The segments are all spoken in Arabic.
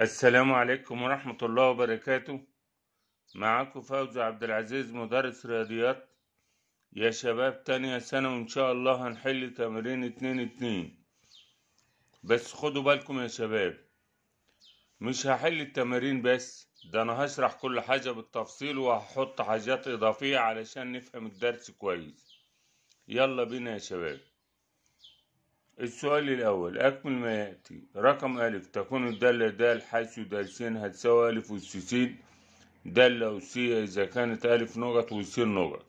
السلام عليكم ورحمة الله وبركاته معاكم فوزي عبد العزيز مدرس رياضيات يا شباب تانية سنة وإن شاء الله هنحل تمرين اتنين اتنين بس خدوا بالكم يا شباب مش هحل التمارين بس ده أنا هشرح كل حاجة بالتفصيل وهحط حاجات إضافية علشان نفهم الدرس كويس يلا بينا يا شباب السؤال الأول أكمل ما يأتي رقم ألف تكون الدالة دال حيث س هتساوي ألف والسين دالة أسية إذا كانت ألف نقط والسين نقط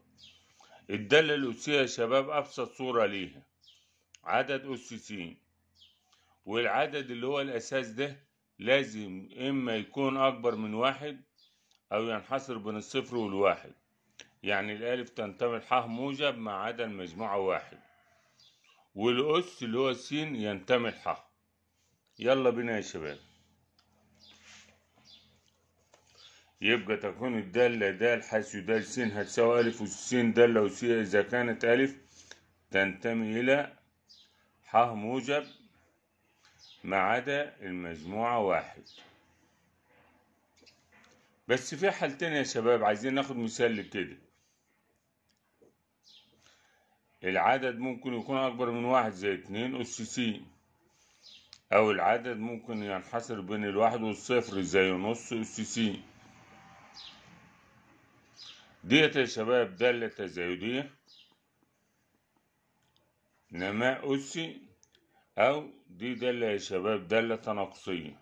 الدالة الأسية يا شباب أبسط صورة ليها عدد أس سين والعدد اللي هو الأساس ده لازم إما يكون أكبر من واحد أو ينحصر بين الصفر والواحد يعني الألف تنتمي لحاء موجب مع عدد مجموعة واحد والأس اللي هو السين ينتمي الحاء يلا بينا يا شباب يبقى تكون الدالة دال حيث دال سين هتساوي ألف والسين دالة وسين إذا كانت ألف تنتمي إلى حاء موجب ما عدا المجموعة واحد بس في حالتين يا شباب عايزين ناخد مثال لكده العدد ممكن يكون أكبر من واحد زي اتنين أس سي أو العدد ممكن ينحصر بين الواحد والصفر زي نص أس سي ديت يا شباب دالة تزايدية نماء أسي أو دي دالة يا شباب دالة تناقصية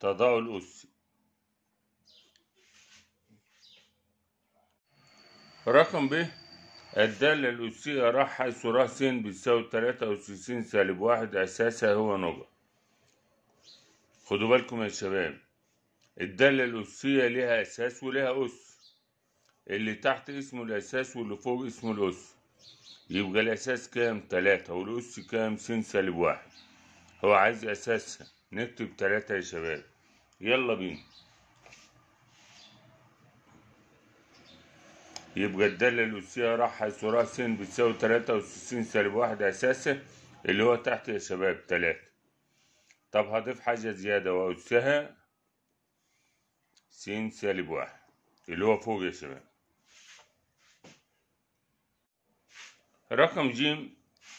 تضاعل أسي رقم ب الدالة الأسية راح حيث راح س بتساوي تلاتة أس س سالب واحد أساسها هو نقطة خدوا بالكم يا شباب الدالة الأسية لها أساس ولها أس اللي تحت اسمه الأساس واللي فوق اسمه الأس يبقى الأساس كام تلاتة والأس كام س سالب واحد هو عايز أساسها نكتب تلاتة يا شباب يلا بينا يبقى الدالة الأسية راح حيث راح سين بتساوي تلاتة وستين سالب واحد أساسا اللي هو تحت يا شباب تلاتة طب هضيف حاجة زيادة وأسها س سالب واحد اللي هو فوق يا شباب رقم ج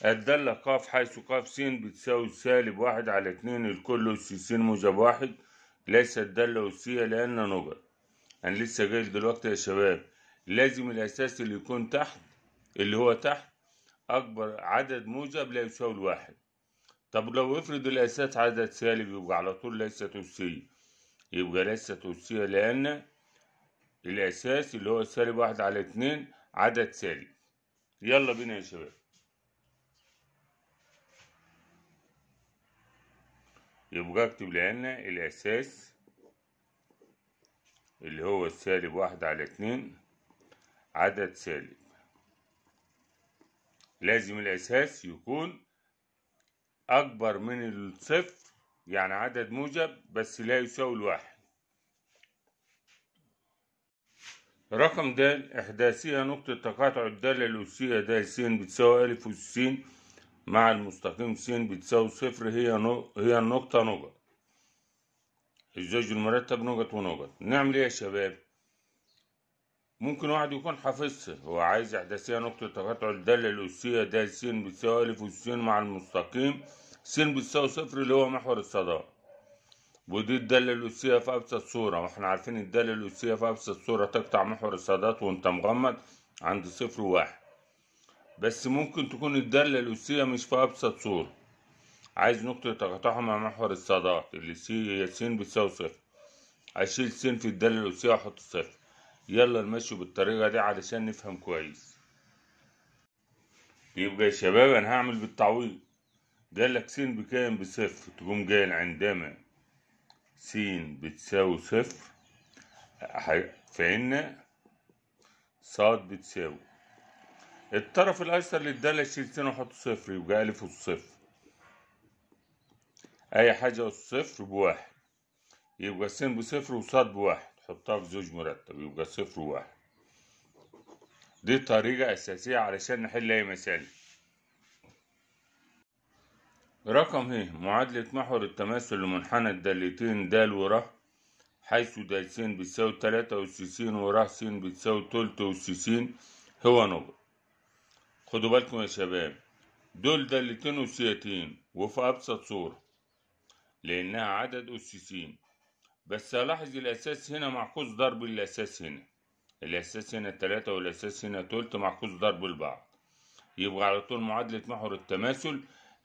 الدالة ق حيث ق س بتساوي سالب واحد على اتنين الكل أس س موجب واحد ليست دالة أسية لأن نقط أنا لسه جاي دلوقتي يا شباب لازم الأساس اللي يكون تحت اللي هو تحت أكبر عدد موجب لا يساوي الواحد طب لو افرض الأساس عدد سالب يبقى على طول ليس أسية يبقى ليس أسية لأن الأساس اللي هو سالب واحد على اتنين عدد سالب يلا بينا يا شباب يبقى اكتب لأن الأساس اللي هو سالب واحد على اتنين عدد سالب لازم الأساس يكون أكبر من الصفر يعني عدد موجب بس لا يساوي الواحد رقم د إحداثية نقطة تقاطع الدالة الأسية د س بتساوي ألف أس مع المستقيم س بتساوي صفر هي هي النقطة نقط الزوج المرتب نقط ونقط نعمل إيه يا شباب؟ ممكن واحد يكون حافظها هو عايز إحداثية نقطة تقاطع الدالة الأسية ده س بتساوي ألف والسين مع المستقيم س بتساوي صفر اللي هو محور الصدى ودي الدالة الأسية في أبسط صورة واحنا عارفين الدالة الأسية في أبسط صورة تقطع محور الصادات وأنت مغمض عند صفر وواحد بس ممكن تكون الدالة الأسية مش في أبسط صورة عايز نقطة تقاطعها مع محور الصادات اللي س هي س بتساوي صفر أشيل س في الدالة الأسية وأحط صفر يلا نمشي بالطريقة دي علشان نفهم كويس يبقى يا شباب أنا هعمل بالتعويض لك س بكام بصفر تقوم جاي عندما س بتساوي صفر فإن ص بتساوي الطرف الأيسر للدالة شيل س وحط صفر يبقى أ الصفر أي حاجة الصفر بواحد يبقى س بصفر وص بواحد حطها في زوج مرتب يبقى صفر وواحد دي طريقة أساسية علشان نحل أي مسألة رقم ه معادلة محور التماثل لمنحنى الدالتين د ور حيث د س بتساوي تلاتة وسيسين ور س بتساوي تلت وسيسين هو نقط خدوا بالكم يا شباب دول دالتين أسيتين وفي أبسط صورة لأنها عدد أسيسين بس الاحظ الأساس هنا معكوس ضرب الأساس هنا الأساس هنا التلاتة والأساس هنا تلت معكوس ضرب البعض يبقى على طول معادلة محور التماثل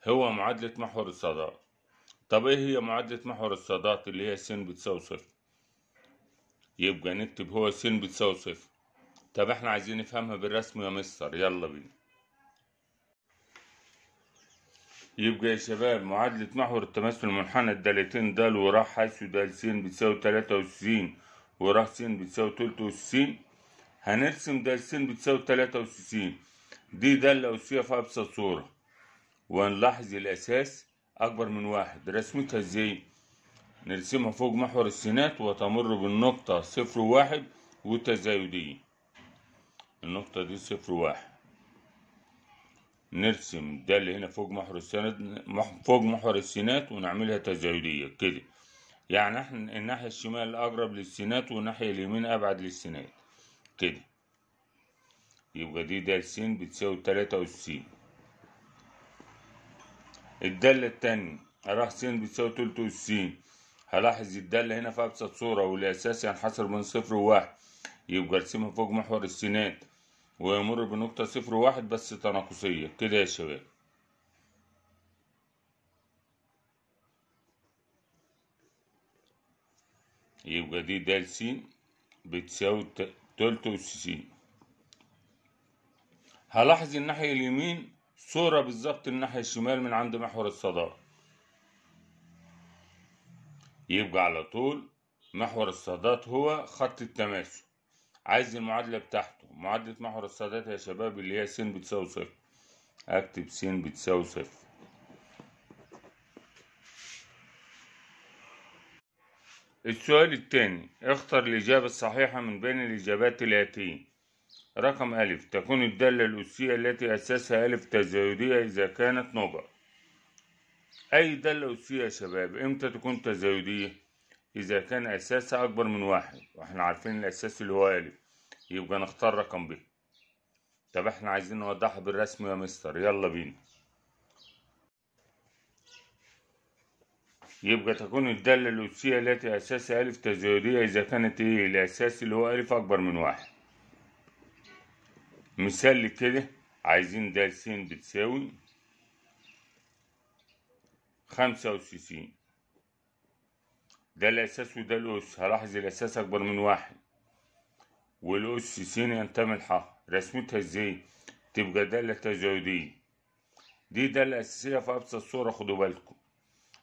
هو معادلة محور الصادات طب ايه هي معادلة محور الصادات اللي هي س بتساوي صفر يبقى نكتب هو س بتساوي صفر طب احنا عايزين نفهمها بالرسم يا مستر يلا بينا يبقى يا شباب معادلة محور في المنحنى الدالتين د وراء حيث د س بتساوي تلاتة وستين وراء س بتساوي تلت وستين هنرسم د س بتساوي تلاتة وستين دي دالة أسية في أبسط صورة ونلاحظ الأساس أكبر من واحد رسمتها إزاي؟ نرسمها فوق محور السينات وتمر بالنقطة صفر واحد وتزايدية النقطة دي صفر واحد نرسم ده اللي هنا فوق محور السند فوق محور السينات ونعملها تزايدية كده يعني احنا الناحية الشمال أقرب للسينات والناحية اليمين أبعد للسينات كده يبقى دي د س بتساوي تلاتة س الدالة التانية راح س بتساوي تلت س هلاحظ الدالة هنا في أبسط صورة والأساسي يعني هنحصر بين صفر وواحد يبقى ارسمها فوق محور السينات ويمر بنقطة صفر واحد بس تناقصية كده يا شباب يبقى دي د س بتساوي تلت أس س هلاحظ الناحية اليمين صورة بالظبط الناحية الشمال من عند محور الصدارة يبقى على طول محور الصادات هو خط التماسك عايز المعادلة بتاعته معادلة محور السادات يا شباب اللي هي س بتساوي صفر اكتب س بتساوي صفر السؤال التاني اختر الإجابة الصحيحة من بين الإجابات الآتية رقم أ تكون الدالة الأسية التي أساسها أ تزايدية إذا كانت نوبة أي دالة أسية يا شباب إمتى تكون تزايدية؟ إذا كان أساسها أكبر من واحد وإحنا عارفين الأساس اللي هو ألف يبقى نختار رقم ب طب إحنا عايزين نوضحها بالرسم يا مستر يلا بينا يبقى تكون الدالة الأسية التي أساسها ألف تزايدية إذا كانت إيه الأساس اللي هو ألف أكبر من واحد مثال لكده عايزين دال س بتساوي خمسة وستين ده الأساس وده الأس هلاحظ الأساس أكبر من واحد والأس س ينتمي لحا رسمتها إزاي؟ تبقى دالة تزايدية دي دالة أساسية في أبسط صورة خدوا بالكم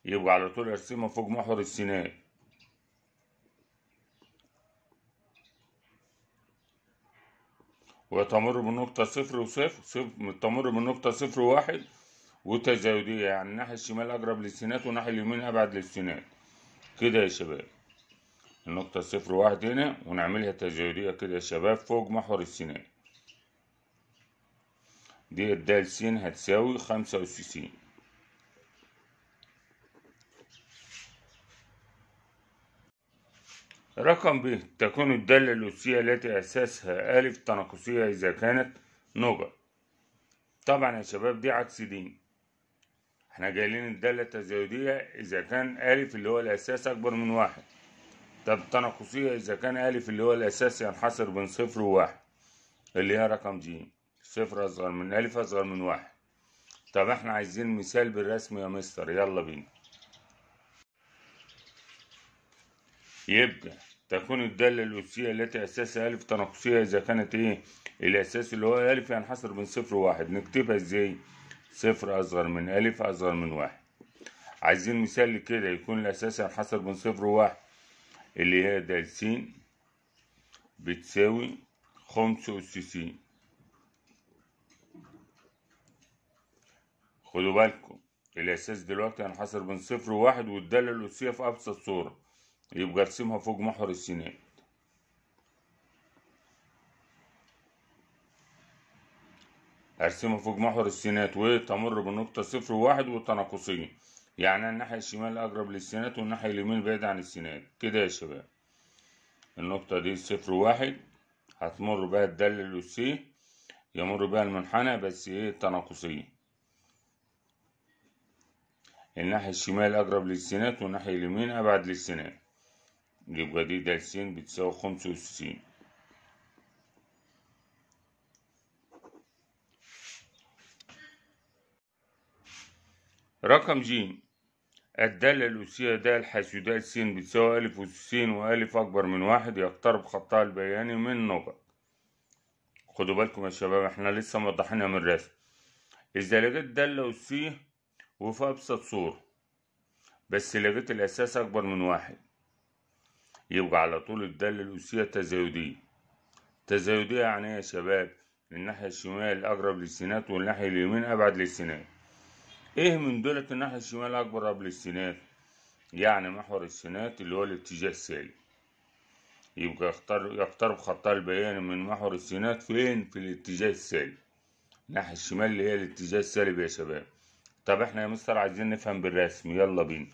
يبقى على طول أرسمها فوق محور السيناء وتمر بنقطة صفر وصفر صفر تمر بنقطة صفر وواحد وتزايدية يعني الناحية الشمال أقرب للسينات والناحية اليمين أبعد للسينات كده يا شباب النقطة صفر واحد هنا ونعملها تجاهلية كده يا شباب فوق محور السنان دي د س هتساوي خمسة وستين رقم ب تكون الدالة الأسية التي أساسها أ تناقصية إذا كانت نقط طبعا يا شباب دي عكس دين احنا جايلين الدالة التزايدية إذا كان ألف اللي هو الأساس أكبر من واحد طب التناقصية إذا كان ألف اللي هو الأساس ينحصر بين صفر وواحد اللي هي رقم ج صفر أصغر من ألف أصغر من واحد طب احنا عايزين مثال بالرسم يا مستر يلا بينا يبقى تكون الدالة الأسية التي أساسها ألف تناقصية إذا كانت إيه الأساس اللي هو ألف ينحصر بين صفر وواحد نكتبها إزاي؟ صفر أصغر من ألف أصغر من واحد عايزين مثال كده يكون الأساس حصر بين صفر وواحد اللي هي د س بتساوي خمس أس س خدوا بالكم الأساس دلوقتي هنحصر بين صفر وواحد والدالة الأسية في أبسط صورة يبقى ارسمها فوق محور السينات أرسمها فوق محور السينات وتمر بالنقطة صفر وواحد والتناقصية يعني الناحية الشمال أقرب للسينات والناحية اليمين بعيدة عن السينات كده يا شباب النقطة دي صفر وواحد هتمر بها الدالة الأسية يمر بها المنحنى بس إيه التناقصية الناحية الشمال أقرب للسينات والناحية اليمين أبعد للسينات يبقى دي دال س بتساوي خمسة وستين رقم ج الدالة الأسية د حاسوداء س بتساوي ألف وس أ أكبر من واحد يقترب خطها البياني من نقط خدوا بالكم يا شباب احنا لسه موضحينها من الرسم إذا لقيت دالة أسية وفي أبسط صورة بس لقيت الأساس أكبر من واحد يبقى على طول الدالة الأسية تزايدية تزايدية يعني إيه يا شباب الناحية الشمال أقرب للسينات والناحية اليمين أبعد للسينات ايه من دولة الناحية الشمال اكبر قبل السينات يعني محور السينات اللي هو الاتجاه السالب يبقى يقترب خطها البياني من محور السينات فين في الاتجاه السالب الناحية الشمال اللي هي الاتجاه السالب يا شباب طب احنا يا مستر عايزين نفهم بالرسم يلا بينا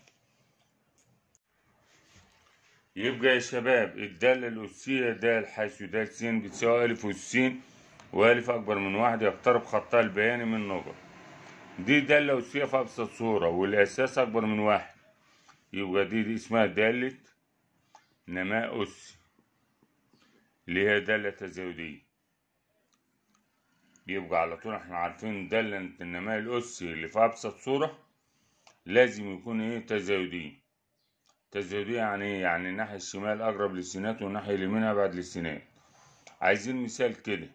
يبقى يا شباب الدالة الأسية دال حيث دال س بتساوي ألف والسين وألف أكبر من واحد يقترب خطها البياني من نقط دي دالة في أبسط صورة والأساس أكبر من واحد يبقى دي, دي اسمها دالة نماء أسي اللي هي دالة تزايدية يبقى على طول احنا عارفين دالة النماء الأسي اللي في أبسط صورة لازم يكون ايه تزايدية تزايدية يعني ايه يعني الناحية الشمال أقرب للسينات والناحية اليمين أبعد للسينات عايزين مثال كده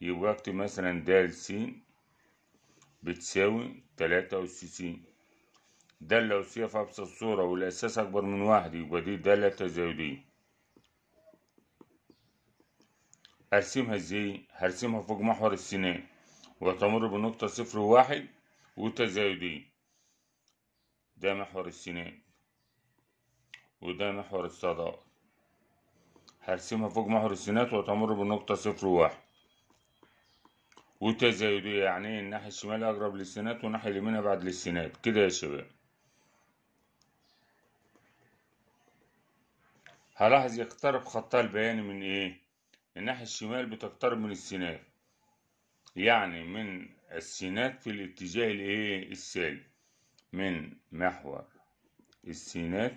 يبقى اكتب مثلا دال سين بتساوي تلاتة وستين ده لو في أبسط صورة والأساس أكبر من واحد يبقى دي دالة تزايدية أرسمها إزاي؟ هرسمها فوق محور السنان وتمر بنقطة صفر وواحد وتزايدية ده محور السنان وده محور الصدى هرسمها فوق محور السنات وتمر بنقطة صفر وواحد وتزايدية يعني ايه الناحية الشمال أقرب للسينات والناحية اليمين بعد للسينات كده يا شباب هلاحظ يقترب خطها البياني من ايه الناحية الشمال بتقترب من السينات يعني من السينات في الاتجاه الايه السالب من محور السينات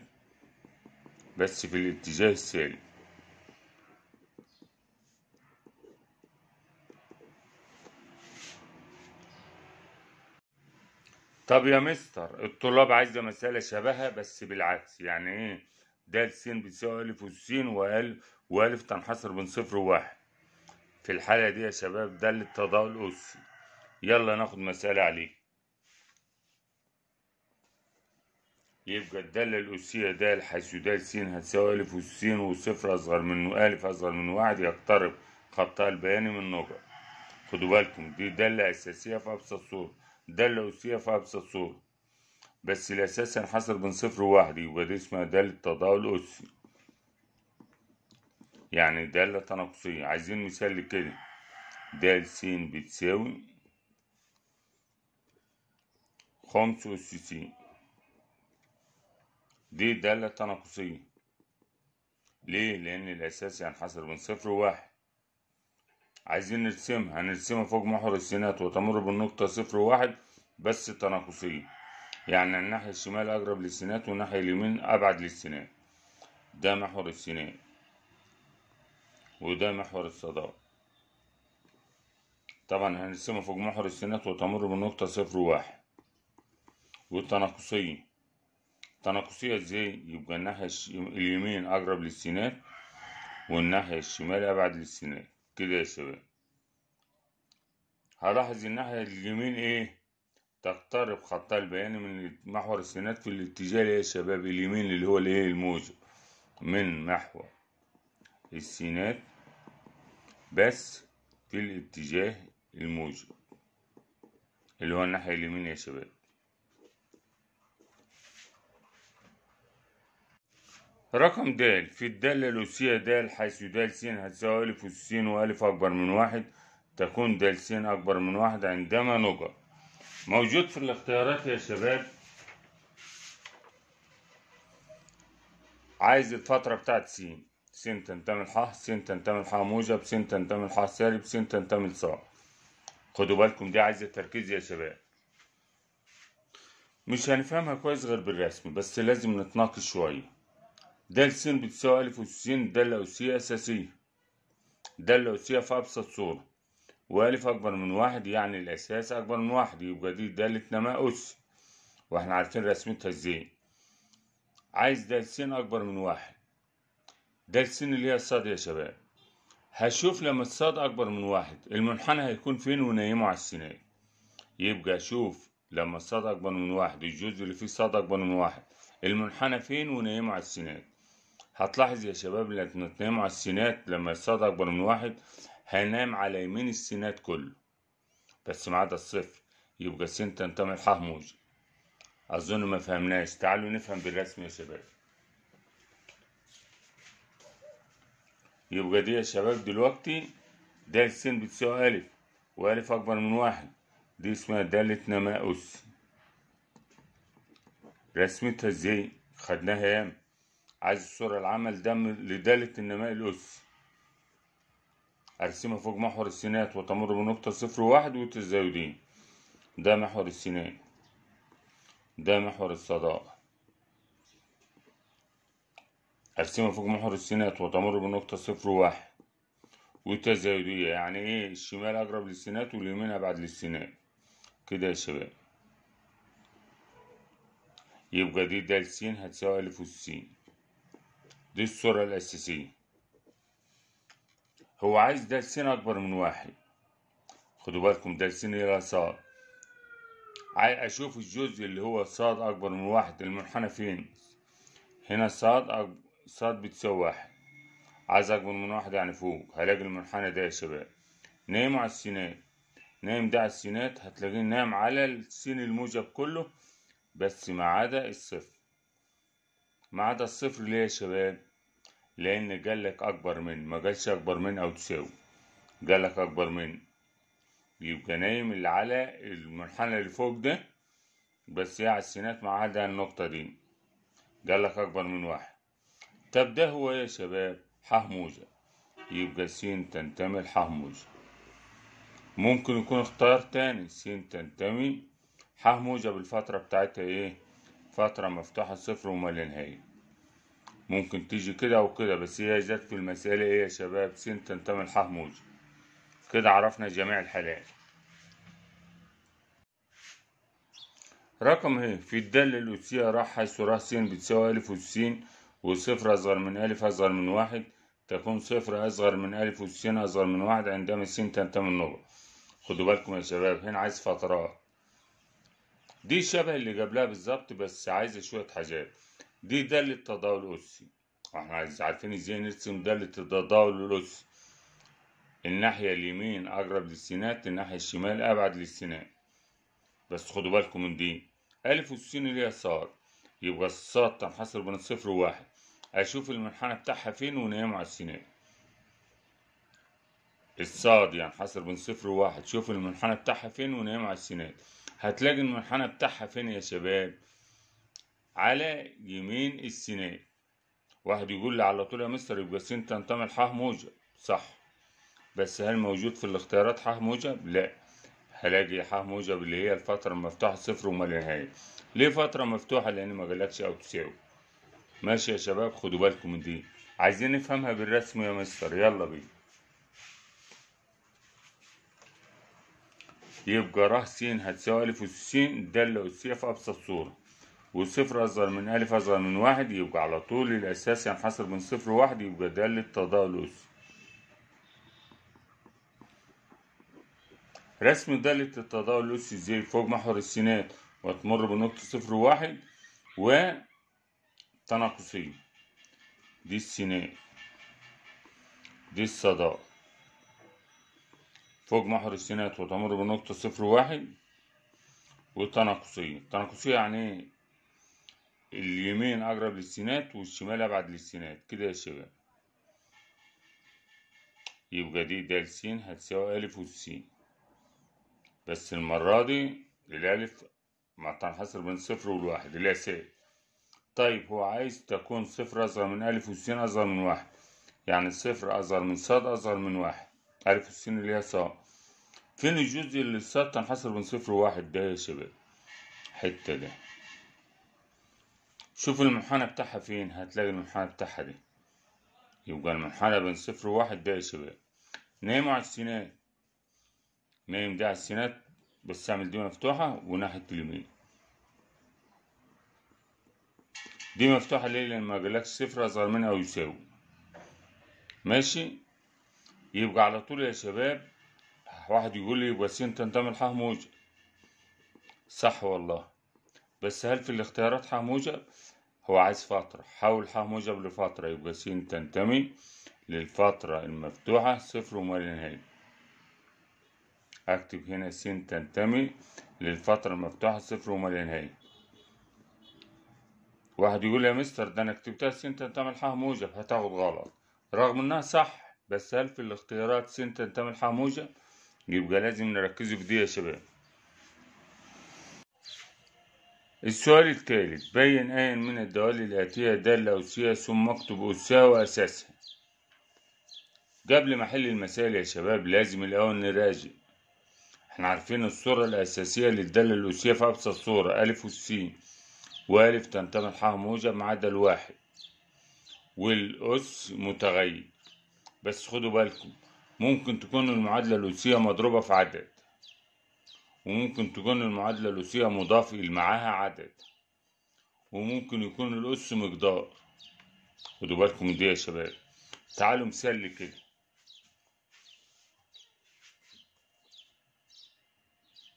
بس في الاتجاه السالب طب يا مستر الطلاب عايزة مسألة شبهها بس بالعكس يعني ايه د س بتساوي و ا و وألف تنحصر بين صفر وواحد في الحالة دي يا شباب ده التضاد الأسي يلا ناخد مسألة عليه يبقى الدالة الأسية د حيث د س هتساوي ألف وسين وصفر أصغر منه ا أصغر من واحد يقترب خطها البياني من نقط خدوا بالكم دي دالة أساسية في أبسط صورة ده اللي أوصيها في أبسط صورة بس الأساس هنحصر بين صفر وواحد يبقى دي اسمها دالة تضاؤل أسي يعني دالة تناقصية عايزين مثال لكده دال س بتساوي خمس أس س دي دالة تناقصية ليه؟ لأن الأساس هينحصر يعني بين صفر وواحد عايزين نرسمها هنرسمها فوق محور السينات وتمر بالنقطة صفر واحد بس تناقصية يعني الناحية الشمال أقرب للسينات والناحية اليمين أبعد للسينات ده محور السينات وده محور الصدار طبعا هنرسمها فوق محور السينات وتمر بالنقطة صفر واحد والتناقصية تناقصية ازاي يبقى الناحية اليمين أقرب للسينات والناحية الشمال أبعد للسينات كده يا شباب هلاحظ الناحية اليمين ايه تقترب خطها البياني من محور السينات في الاتجاه يا شباب اليمين اللي هو الايه الموجب من محور السينات بس في الاتجاه الموجب اللي هو الناحية اليمين يا شباب رقم د في الدالة الأسية د حيث د س هتساوي ألف وس وألف أكبر من واحد تكون د س أكبر من واحد عندما نجر موجود في الاختيارات يا شباب عايز الفترة بتاعت س س تنتمي لح س تنتمي لح موجب س تنتمي لح سالب س تنتمي لص خدوا بالكم دي عايزة تركيز يا شباب مش هنفهمها كويس غير بالرسم بس لازم نتناقش شوية دال س بتساوي ألف والسين دالة الأوسية أساسية دالة الأوسية في أبسط صورة وألف أكبر من واحد يعني الأساس أكبر من واحد يبقى دي دالة نماء أس وإحنا عارفين رسمتها إزاي عايز دال س أكبر من واحد دال س اللي هي الصاد يا شباب هشوف لما الصاد أكبر من واحد المنحنى هيكون فين ونايمه على السناء يبقى شوف لما الصاد أكبر من واحد الجزء اللي فيه صاد أكبر من واحد المنحنى فين ونايمه على السناد هتلاحظ يا شباب لما تنام على السينات لما الصاد أكبر من واحد هنام على يمين السينات كله بس ما عدا الصفر يبقى السين تنتمي موجب أظن ما فهمناش تعالوا نفهم بالرسم يا شباب يبقى دي يا شباب دلوقتي ده السين بتساوي ألف وألف أكبر من واحد دي اسمها دالة نماء أس رسمتها ازاي؟ خدناها ياما عايز السرعة العمل ده لدالة النماء الأس أرسمها فوق محور السينات وتمر بنقطة صفر واحد وتزايدين ده محور السينات ده محور الصداقة أرسمها فوق محور السينات وتمر بنقطة صفر واحد وتزايدية يعني ايه الشمال أقرب للسينات واليمين أبعد للسينات كده يا شباب يبقى دي دال س هتساوي ألف والسين دي الصورة الأساسية هو عايز دالسين أكبر من واحد خدوا بالكم دالسين إلى صاد عايز أشوف الجزء اللي هو صاد أكبر من واحد المنحنى فين هنا صاد أكبر صاد بتساوي واحد عايز أكبر من واحد يعني فوق هلاقي المنحنى ده يا شباب نايم على السينات نايم ده على السينات هتلاقيه نايم على السين الموجب كله بس ما عدا الصفر ما عدا الصفر ليه يا شباب لأن جالك أكبر من ما جالش أكبر من أو تساوي جالك أكبر من يبقى نايم اللي على المنحنى اللي فوق ده بس هي على السينات ما النقطة دي جالك أكبر من واحد طب ده هو يا شباب حهموزة يبقى السين تنتمي لحهموزة ممكن يكون اختيار تاني السين تنتمي حهموزة بالفترة بتاعتها ايه فترة مفتوحة صفر وما لنهاية ممكن تيجي كده وكده بس هي ذات في المسألة ايه يا شباب سين تنتمي لحموز كده عرفنا جميع الحالات رقم ه إيه؟ في الدالة الأسية راح حيث راح سين بتساوي ألف وسين وصفر أصغر من ألف أصغر من واحد تكون صفر أصغر من ألف وسين أصغر من واحد عندما سين تنتمي للنقطة خدوا بالكم يا شباب هنا عايز فترات دي شبه اللي قبلها بالظبط بس عايزة شوية حاجات دي دالة تداول أسي احنا عارفين ازاي نرسم دالة التداول الأسي الناحية اليمين أقرب للسينات الناحية الشمال أبعد للسينات بس خدوا بالكم من دي ألف والسين اليسار يبقى الصاد تنحصر بين صفر وواحد أشوف المنحنى بتاعها فين ونايم على السينات الصاد ينحصر يعني بين صفر وواحد شوف المنحنى بتاعها فين ونايم على السينات هتلاقي المنحنى بتاعها فين يا شباب على يمين السنان واحد يقول لي على طول يا مستر يبقى سين تنتمي لحاء موجب صح بس هل موجود في الاختيارات ح موجب لا هلاقي ح موجب اللي هي الفترة المفتوحة صفر وما لا نهاية ليه فترة مفتوحة لأن ما جالكش أو تساوي ماشي يا شباب خدوا بالكم من دي عايزين نفهمها بالرسم يا مستر يلا بينا يبقى راح س هتساوي أ س د ل أس في أبسط صورة والصفر أصغر من ألف أصغر من واحد يبقى على طول الأساس ينحصر يعني من صفر واحد يبقى ده للتضالس رسم دالة التضاول الأسي زي فوق محور السينات وتمر بنقطة صفر واحد و دي السينات دي الصداء فوق محور السينات وتمر بنقطة صفر واحد وتناقصية التناقصية يعني ايه اليمين أقرب للسينات والشمال أبعد للسينات كده يا شباب يبقى دي د س هتساوي ألف وس بس المرة دي الألف تنحصر بين صفر والواحد اللي هي طيب هو عايز تكون صفر أصغر من ألف س أصغر من واحد يعني صفر أصغر من ص أصغر من واحد ألف س اللي هي ص فين الجزء اللي ص تنحصر بين صفر وواحد ده يا شباب الحتة ده شوف المنحنى بتاعها فين هتلاقي المنحنى بتاعها دي يبقى المنحنى بين صفر وواحد ده يا شباب إيه؟ نايم على السينات نايم ده على السينات بس اعمل دي مفتوحة وناحية اليمين دي مفتوحة ليه لأن ما صفر أصغر منها أو يساوي ماشي يبقى على طول يا شباب واحد يقول لي س تنتمي لحاه موجب صح والله بس هل في الاختيارات ح موجب هو عايز فترة حول ح موجب لفترة يبقى س تنتمي للفترة المفتوحة صفر وما لا نهاية أكتب هنا س تنتمي للفترة المفتوحة صفر وما لا نهاية واحد يقول يا مستر ده أنا كتبتها س تنتمي لح موجب هتاخد غلط رغم إنها صح بس هل في الاختيارات س تنتمي لح موجب يبقى لازم نركزوا في دي يا شباب السؤال الثالث بين أي من الدوال الآتية دالة أوسية ثم اكتب أسها وأساسها قبل ما أحل المسائل يا شباب لازم الأول نراجع احنا عارفين الصورة الأساسية للدالة الأوسية في أبسط صورة ألف والسين وألف تنتمي لحاها موجب ما عدا الواحد والأس متغير بس خدوا بالكم ممكن تكون المعادلة الأوسية مضروبة في عدد وممكن تكون المعادلة الأسية مضاف معاها عدد وممكن يكون الأس مقدار خدوا بالكم دي يا شباب تعالوا مثال كده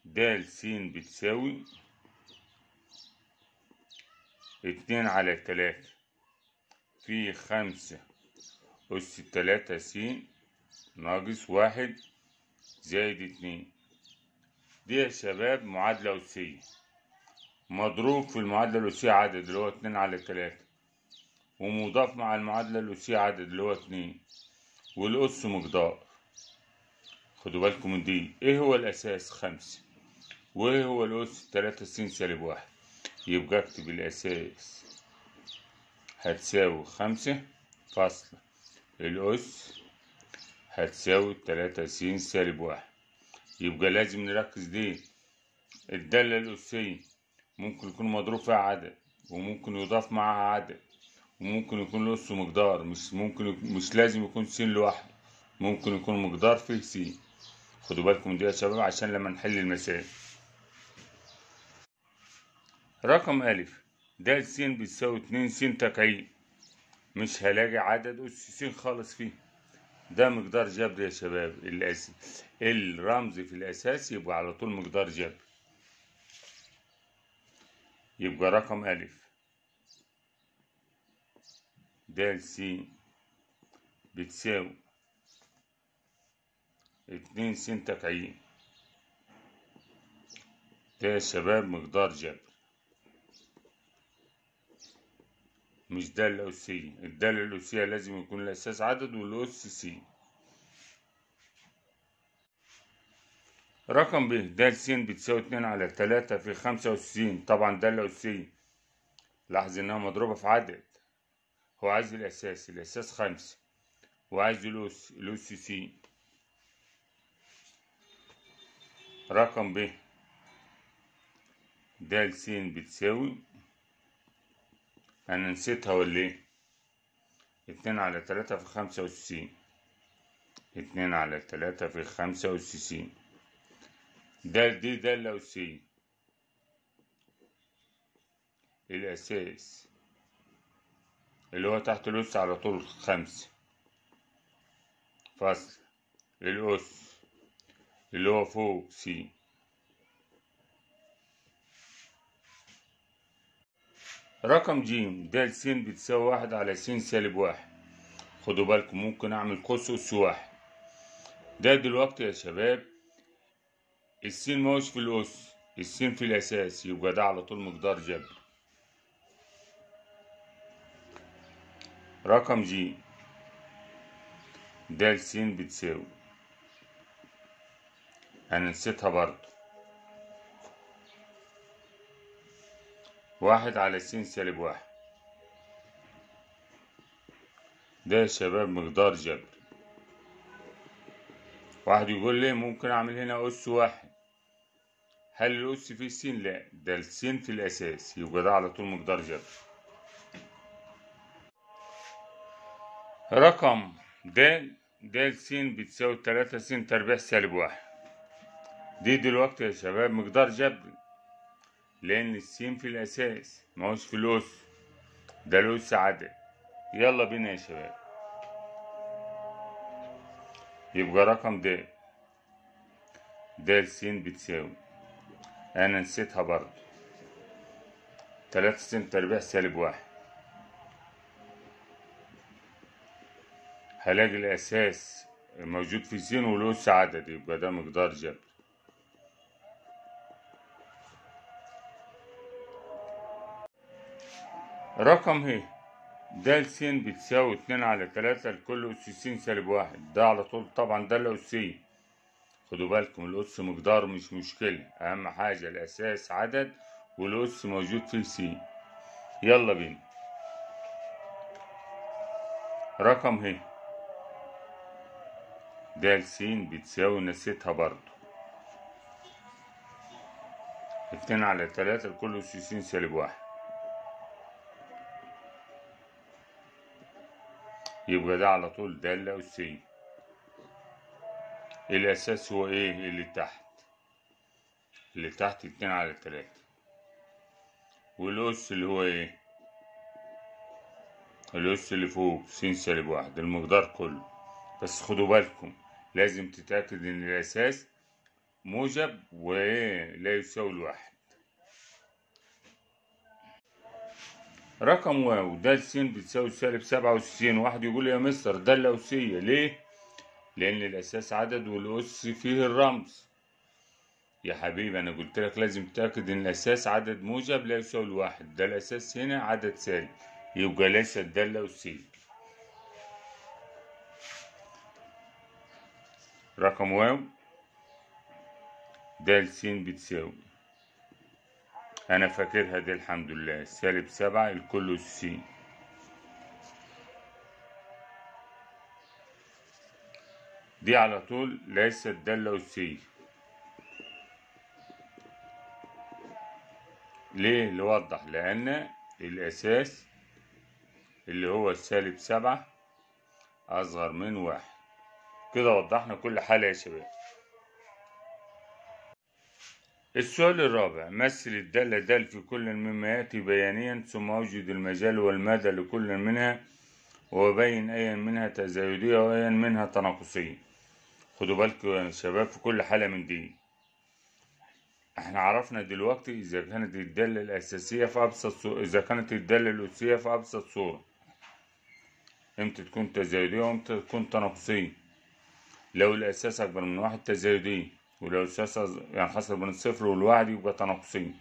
د س بتساوي اتنين على تلاتة في خمسة أس تلاتة س ناقص واحد زائد اتنين دي يا شباب معادلة أسية مضروب في المعادلة الأسية عدد اللي هو اتنين على تلاتة ومضاف مع المعادلة الأسية عدد اللي هو اتنين والأس مقدار خدوا بالكم من دي ايه هو الأساس خمسة وايه هو الأس تلاتة س سالب واحد يبقى اكتب الأساس هتساوي خمسة فاصلة الأس هتساوي تلاتة س سالب واحد يبقى لازم نركز ليه الدالة الأسية ممكن يكون مضروب فيها عدد وممكن يضاف معاها عدد وممكن يكون له أس مقدار مش ممكن مش لازم يكون س لوحده ممكن يكون مقدار فيه س خدوا بالكم دي يا شباب عشان لما نحل المسائل رقم أ د س بتساوي اتنين س تكعيب مش هلاقي عدد أس س خالص فيه ده مقدار جبر يا شباب الأس... الرمز في الأساس يبقى على طول مقدار جبر يبقى رقم ألف د س بتساوي اتنين س تكعيب ده يا شباب مقدار جبر مش دالة الأسية الدالة الأسية لازم يكون الأساس عدد والأس سي رقم ب د س بتساوي اتنين على تلاتة في خمسة وستين طبعا دالة الأسية لاحظ إنها مضروبة في عدد هو عايز الأساس الأساس خمسة وعايز الأس الأس سي رقم ب د س بتساوي انا نسيتها ولا ايه اتنين على تلاتة في خمسة وستين اتنين على تلاتة في خمسة وتسعين د دي ده اللوسية الأساس اللي هو تحت الأس على طول خمسة فصل الأس اللي هو فوق سي رقم ج د س بتساوي واحد على س سالب واحد خدوا بالكم ممكن أعمل قوس أس واحد ده دلوقتي يا شباب الس ماهوش في الأس الس في الأساس يبقى ده على طول مقدار جبر رقم ج د س بتساوي أنا نسيتها برضو واحد على س سالب واحد ده يا شباب مقدار جبر واحد يقول لي ممكن اعمل هنا اس واحد هل الاس في س لا ده السين في الاساس يبقى ده على طول مقدار جبر رقم د د س بتساوي تلاتة س تربيع سالب واحد دي دلوقتي يا شباب مقدار جبري لأن السين في الأساس ماهوش في الأس ده الأس عدد يلا بينا يا شباب يبقى رقم د د س بتساوي أنا نسيتها برضو تلاتة سن تربيع سالب واحد هلاقي الأساس موجود في س والأس عدد يبقى ده مقدار جبر رقم هي ايه؟ ده س بتساوي اتنين على تلاتة لكل أس س سالب واحد ده على طول طبعا ده الأسين خدوا بالكم الأس مقدار مش مشكلة أهم حاجة الأساس عدد والأس موجود في س يلا بينا رقم هي ايه؟ ده س بتساوي نسيتها برضو اتنين على تلاتة لكل أس س سالب واحد يبقى ده على طول دالة أسية الأساس هو إيه اللي تحت اللي تحت اتنين على تلاتة والأس اللي هو إيه الأس اللي فوق س سالب واحد المقدار كله بس خدوا بالكم لازم تتأكد إن الأساس موجب ولا يساوي الواحد رقم واو ده س بتساوي سالب سبعة وستين واحد يقول يا مستر ده الأوسية ليه؟ لأن الأساس عدد والأس فيه الرمز يا حبيبي أنا قلت لك لازم تتأكد إن الأساس عدد موجب لا يساوي الواحد ده الأساس هنا عدد سالب يبقى ليس ده الأوسية رقم واو ده س بتساوي أنا فاكرها دي الحمد لله سالب سبعة الكل سي دي على طول ليست دالة سي ليه نوضح لأن الأساس اللي هو السالب سبعة أصغر من واحد كده وضحنا كل حالة يا شباب السؤال الرابع مثل الدالة دال في كل مما يأتي بيانيا ثم أوجد المجال والمدى لكل منها وبين أيا منها تزايدية وأيا منها تناقصية خدوا بالكم يا شباب في كل حالة من دي احنا عرفنا دلوقتي إذا كانت الدالة الأساسية في أبسط صورة إذا كانت الدالة الأساسية في أبسط صورة امتى تكون تزايدية وامتى تكون تناقصية لو الأساس أكبر من واحد تزايدية ولو يعني حصل بين الصفر والواحد يبقى تناقصين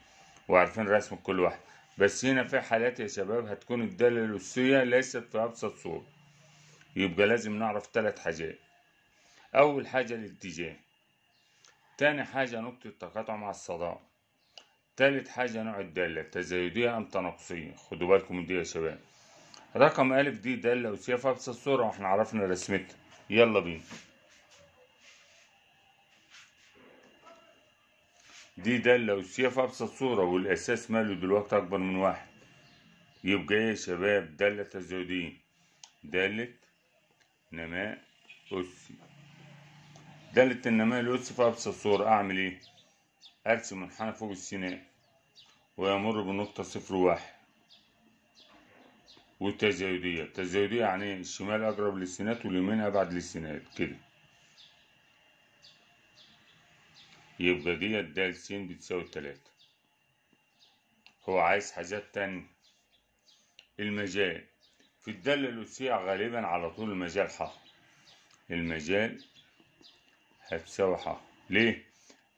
وعارفين رسم كل واحد بس هنا في حالات يا شباب هتكون الدالة الأسية ليست في أبسط صورة يبقى لازم نعرف ثلاث حاجات أول حاجة الاتجاه تاني حاجة نقطة تقاطع مع الصدام تالت حاجة نوع الدالة تزايدية أم تناقصية خدوا بالكم من دي يا شباب رقم ألف دي دالة أسية في أبسط صورة واحنا عرفنا رسمتها يلا بينا دي دالة لو في ابسط صورة والاساس ماله دلوقتي اكبر من واحد يبقى ايه يا شباب دالة تزايدية دالة نماء أسي دالة النماء الأسي في أبسط صورة أعمل إيه؟ أرسم منحنى فوق السيناء ويمر بنقطة صفر واحد والتزايدية التزايدية يعني الشمال أقرب للسينات واليمين أبعد للسينات كده يبقى ديت د س بتساوي تلاتة هو عايز حاجات تانية المجال في الدالة الأسية غالبا على طول المجال ح المجال هتساوي ح ليه؟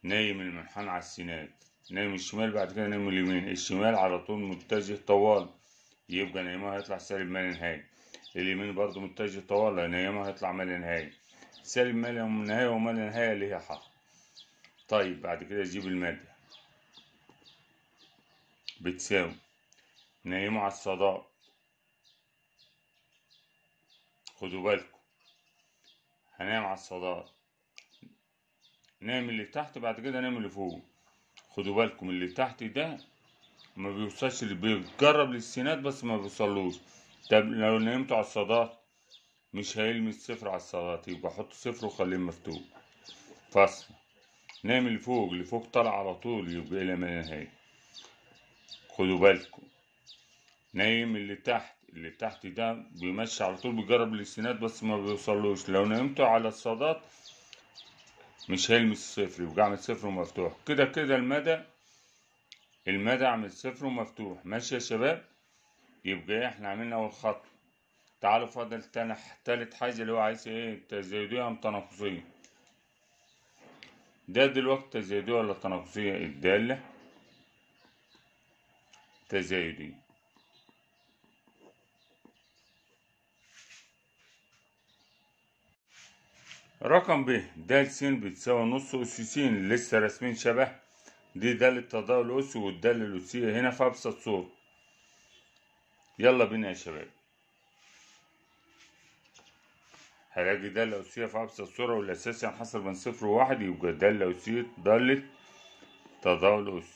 نايم المنحنى على السينات نايم الشمال بعد كده نايم اليمين الشمال على طول متجه طوال يبقى نايمها هيطلع سالب ما نهاية اليمين برضه متجه طوال نايمها هيطلع ما نهاية سالب ما نهاية وما نهاية اللي هي حر طيب بعد كده اجيب المادة بتساوي نقيمه على الصداق خدوا بالكم هنام على الصداق نعمل اللي تحت بعد كده نعمل اللي فوق خدوا بالكم اللي تحت ده ما بيوصلش بيتجرب للسينات بس ما بيوصلوش طب لو نمته على الصادات مش هيلمس صفر على الصادات يبقى احط صفر وخليه مفتوح فاصل اللي فوق لفوق طالع على طول يبقى إلى ما نهاية خدوا بالكم نايم اللي تحت اللي تحت ده بيمشي على طول بيجرب الاستناد بس ما بيوصلوش لو نمتوا على الصادات مش هيلمس الصفر يبقى عامل صفر ومفتوح كده كده المدى المدى عامل صفر ومفتوح ماشي يا شباب يبقى احنا عملنا اول خطوه تعالوا فاضل تالت حاجه اللي هو عايز ايه التزايديه ام تناقصيه ده دلوقتي تزايدية ولا تناقصية الدالة تزايدية رقم ب د س بتساوي نص أس س لسه راسمين شبه دي د تضاد الأس والدالة الأسية هنا في أبسط صورة يلا بينا يا شباب هلاقي ده أسية في أبسط صورة والأساس ينحصر بين صفر وواحد يبقى ده أسية دالة تضاول اس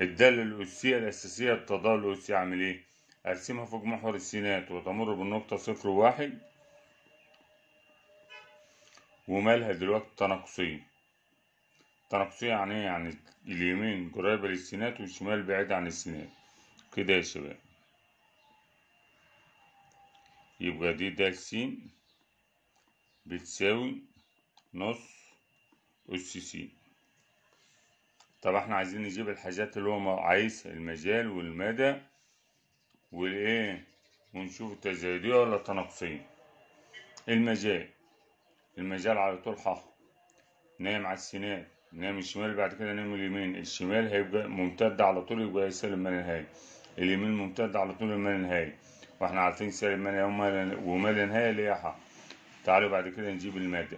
الدالة الأسية الأساسية التضاول الأسي أعمل إيه؟ أرسمها فوق محور السينات وتمر بالنقطة صفر وواحد ومالها دلوقتي تناقصية تناقصية يعني إيه؟ يعني اليمين قريبة للسينات والشمال بعيد عن السينات كده يا شباب يبقى دي د س بتساوي نص أس س طب احنا عايزين نجيب الحاجات اللي هو عايزها المجال والمدى والايه ونشوف التزايدية ولا التناقصية المجال المجال على طول حق نايم على السينات نايم الشمال بعد كده نايم اليمين الشمال هيبقى ممتد على طول يبقى يسلم من النهاية اليمين ممتد على طول من النهاية واحنا عارفين سعر المنع وما لا نهاية لياحة تعالوا بعد كده نجيب المادة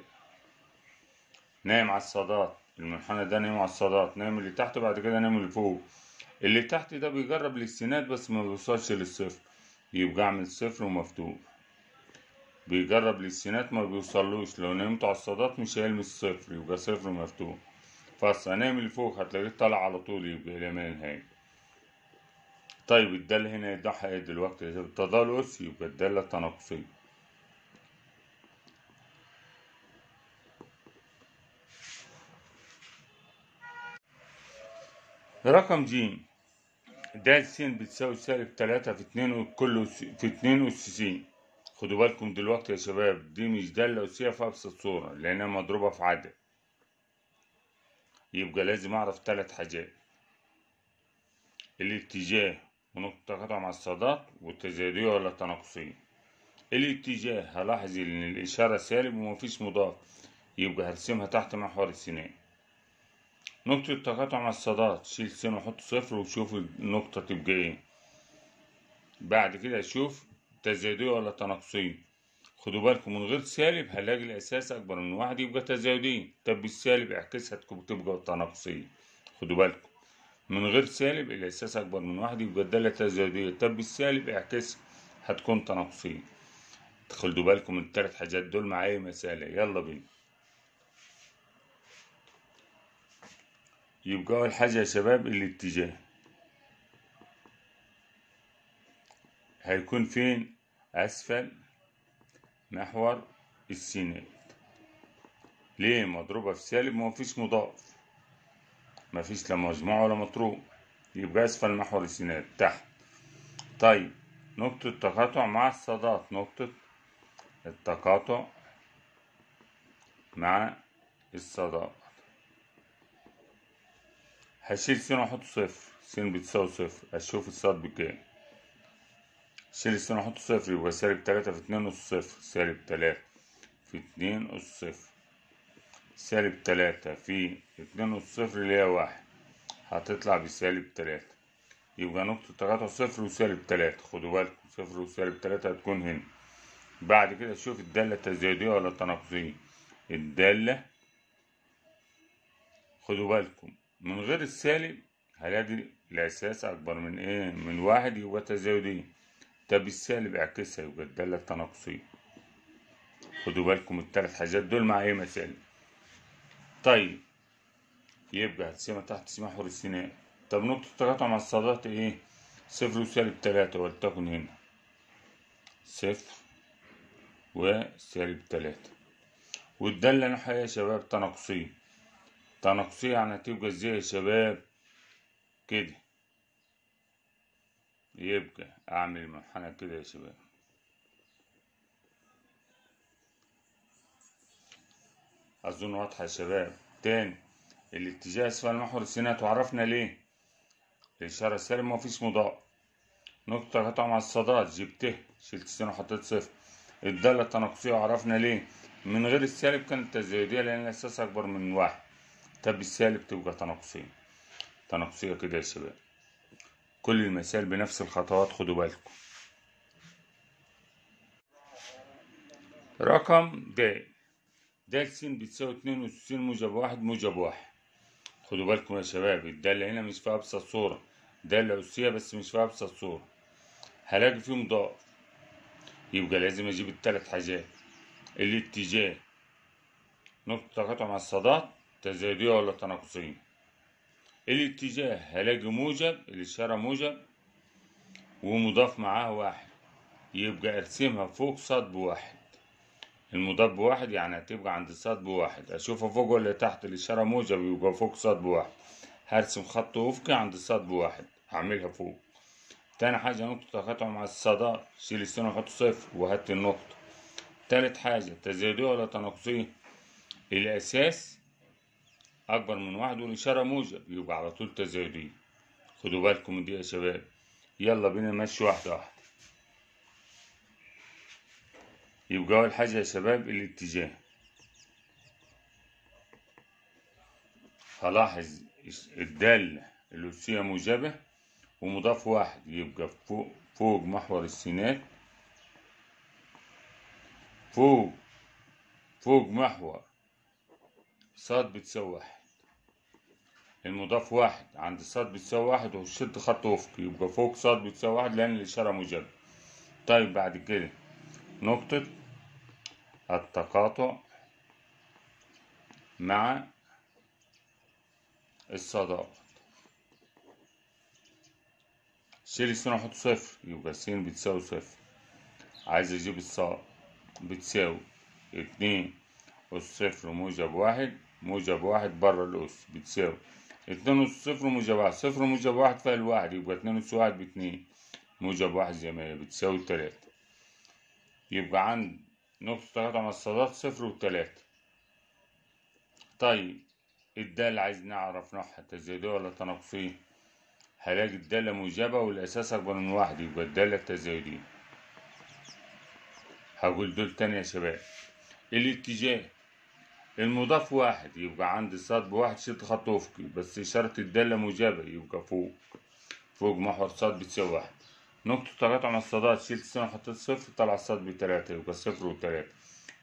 نايم على الصادات المنحنى ده نايم على الصادات نايم اللي تحت وبعد كده نايم اللي فوق اللي تحت ده بيجرب الاستناد بس ما بيوصلش للصفر يبقى اعمل صفر ومفتوح بيجرب الاستناد ما بيوصلوش لو نمت على الصادات مش هيلمس الصفر يبقى صفر مفتوح نايم اللي فوق هتلاقيه طالع على طول يبقى إلى ما نهاية طيب الدالة هنا ده دلوقتي إذا يبقى الدالة تناقصية رقم ج د س بتساوي سالب تلاتة في اتنين وكل في اتنين والسين خدوا بالكم دلوقتي يا شباب دي مش دالة أسية في أبسط صورة لأنها مضروبة في عدد يبقى لازم أعرف تلات حاجات الاتجاه ونقطة مع الصادات والتزايدية ولا التناقصية الاتجاه هلاحظ ان الاشارة سالب ومفيش مضاف يبقى هرسمها تحت محور السنان نقطة التقاطع مع الصادات شيل سين وحط صفر وشوف النقطة تبقى ايه بعد كده شوف تزايدية ولا تناقصية خدوا بالكم من غير سالب هلاقي الاساس اكبر من واحد يبقى تزايدية طب بالسالب اعكسها تبقى تناقصية خدوا بالكم من غير سالب الإحساس أكبر من واحد يبقى الدالة تزايدية طب السالب إعكاس هتكون تناقصية خدوا بالكم من التلات حاجات دول معايا مسألة يلا بينا يبقى أول حاجة يا شباب الاتجاه هيكون فين أسفل محور السينات ليه مضروبة في سالب ما فيش مضاف مفيش لا مجموع ولا مطروق يبقى أسفل محور السينات تحت طيب نقطة تقاطع مع الصادات نقطة التقاطع مع الصادات هشيل سين واحط صفر سين بتساوي صفر اشوف الصاد بكام شيل السين واحط صفر يبقى سالب تلاتة في اتنين أس صفر سالب تلاتة في اتنين أس صفر سالب تلاتة في اتنين أس صفر اللي هي واحد هتطلع بسالب تلاتة يبقى نقطة تقاطع صفر وسالب تلاتة خدوا بالكم صفر وسالب تلاتة هتكون هنا بعد كده شوف الدالة التزايدية ولا التناقضية الدالة خدوا بالكم من غير السالب هلاقي الأساس أكبر من إيه؟ من واحد يبقى تزايدية طب السالب اعكسها يبقى الدالة التناقصية خدوا بالكم التلات حاجات دول مع أي مسالب طيب يبقى هتسمة تحت سيما حور السيناء طب نقطة التقاطع مع الصادات ايه؟ صفر وسالب تلاتة ولتكن هنا صفر وسالب تلاتة والدالة ناحية يا شباب تناقصية تناقصية يعني هتبقى ازاي يا شباب كده يبقى أعمل منحنى كده يا شباب أظن واضحة يا شباب تاني الاتجاه أسفل محور السنة تعرفنا ليه الإشارة السالب مفيش مضاء نقطة قطع مع الصادات جبته شلت السين وحطيت صفر الدالة التناقصية عرفنا ليه من غير السالب كانت تزايدية لأن الأساس أكبر من واحد طب السالب تبقى تناقصية تناقصية كده يا شباب كل المسائل بنفس الخطوات خدوا بالكم رقم د دال س بتساوي اتنين أس س موجب واحد موجب واحد خدوا بالكم يا شباب الدالة هنا مش في أبسط صورة دالة أسية بس مش في أبسط صورة هلاقي فيه مضاف يبقى لازم أجيب التلات حاجات الاتجاه نقطة تقاطع مع الصادات تزايدية ولا تناقصية الاتجاه هلاقي موجب الإشارة موجب ومضاف معاه واحد يبقى ارسمها فوق صاد بواحد المضاد بواحد يعني هتبقى عند الصاد بواحد اشوفه فوق ولا تحت الاشاره موجب يبقى فوق صاد بواحد هرسم خط افقي عند الصاد بواحد هعملها فوق تاني حاجه نقطه تقاطع مع الصدى شيل السنه وحط صفر وهات النقطه تالت حاجه تزايديه ولا تناقصيه الاساس اكبر من واحد والاشاره موجب يبقى على طول تزايديه خدوا بالكم من دي يا شباب يلا بينا نمشي واحده واحده يبقى أول حاجة يا شباب الاتجاه هلاحظ الدالة اللي موجبة ومضاف واحد يبقى فوق فوق محور السينات فوق فوق محور صاد بتساوي واحد المضاف واحد عند صاد بتساوي واحد وشلت خط افقي يبقى فوق صاد بتساوي واحد لأن الإشارة موجبة طيب بعد كده نقطة التقاطع مع الصداقة شيل السين واحط صفر يبقى السين بتساوي صفر عايز اجيب الصاد بتساوي اتنين أس صفر موجب واحد موجب واحد بره الأس بتساوي اتنين أس صفر موجب واحد صفر موجب واحد فاعل واحد يبقى اتنين أس واحد باتنين موجب واحد زي ما هي بتساوي تلاتة يبقى عند نقطة على الصادات صفر وتلاتة طيب الدالة عايز نعرف نوعها تزايدية ولا تناقصية هلاقي الدالة موجبة والأساس أكبر من واحد يبقى الدالة التزايدية هقول دول تاني يا شباب الاتجاه المضاف واحد يبقى عندي صاد بواحد شد خط افقي بس إشارة الدالة موجبة يبقى فوق فوق محور صاد بتساوي واحد نقطة تقاطع مع الصادات شيلت السنة وحطيت صفر طلع الصاد بتلاتة يبقى صفر وتلاتة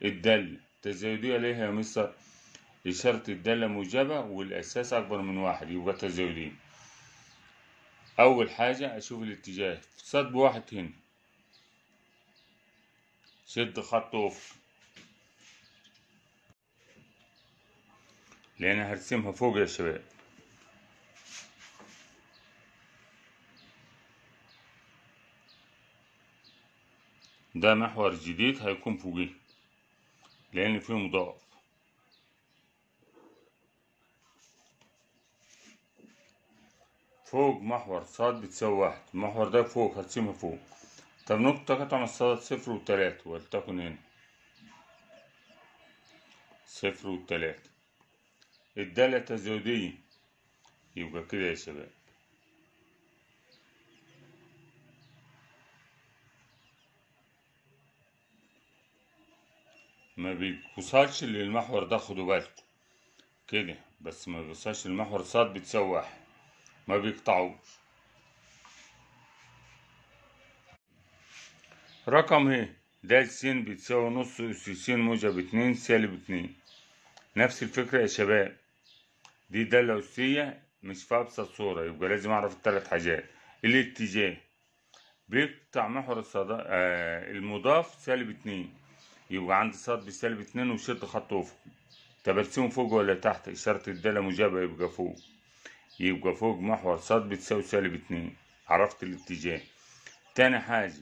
الدالة تزايدية ليها يا مستر إشارة الدالة موجبة والأساس أكبر من واحد يبقى تزايدية أول حاجة أشوف الاتجاه صاد بواحد هنا شد خط اوف لأن هرسمها فوق يا شباب ده محور جديد هيكون فوقيه لأن فيه مضاعف فوق محور صاد بتساوي واحد المحور ده فوق هتسيبها فوق طب نقطة قطع الصاد صفر وتلاتة ولتكن هنا صفر وتلاتة الدالة التزايدية يبقى كده يا شباب ما بيوصلش للمحور ده خدوا بالكم كده بس ما بيوصلش للمحور الصاد بتسوح ما بيقطعوش رقم ايه د س بتساوي نص اس س موجب اتنين سالب اتنين نفس الفكرة يا شباب دي دالة أسية مش في أبسط صورة يبقى لازم أعرف التلات حاجات الاتجاه بيقطع محور الصدا... آه المضاف سالب اتنين يبقى عندي سطر بسالب اتنين وشد خط افقي ارسمه فوق ولا تحت اشارة الدالة مجابة يبقى فوق يبقى فوق محور سط بتساوي سالب اتنين عرفت الاتجاه تاني حاجة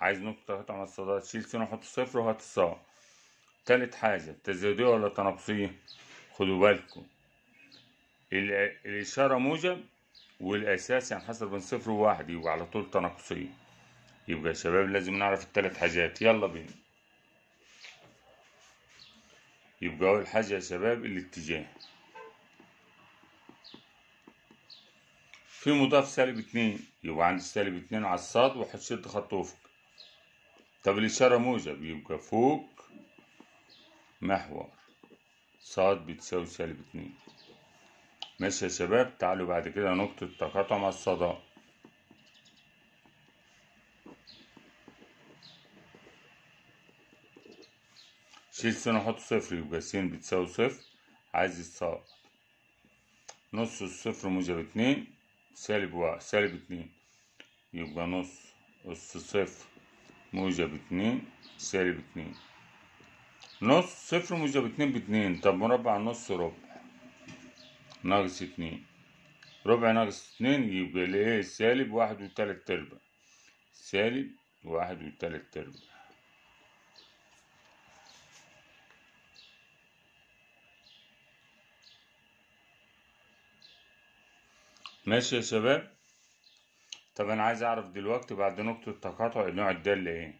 عايز نقطة قطع على الصادات شيل سين وحط صفر وهات الصاد تالت حاجة تزايدية ولا تناقصية خدوا بالكم الإشارة موجب والأساس ينحصر يعني بين صفر وواحد يبقى على طول تناقصية يبقى يا شباب لازم نعرف التلات حاجات يلا بينا يبقى أول حاجة يا شباب الاتجاه في مضاف سالب اتنين يبقى عندي سالب اتنين على الصاد شد خط وفق طب الإشارة موجب يبقى فوق محور صاد بتساوي سالب اتنين ماشي يا شباب تعالوا بعد كده نقطة تقاطع مع الصدى شيل س وحط صفر يبقى س بتساوي صفر عايز يتصاوب نص الصفر موجب اتنين سالب واحد سالب اتنين يبقى نص أس صفر موجب اتنين سالب اتنين نص صفر موجب اتنين باتنين طب مربع نص ربع ناقص اتنين ربع ناقص اتنين يبقى ليه سالب واحد وتلات ارباع سالب واحد وتلات ارباع ماشي يا شباب طب انا عايز اعرف دلوقتي بعد نقطة التقاطع النوع الدالة ايه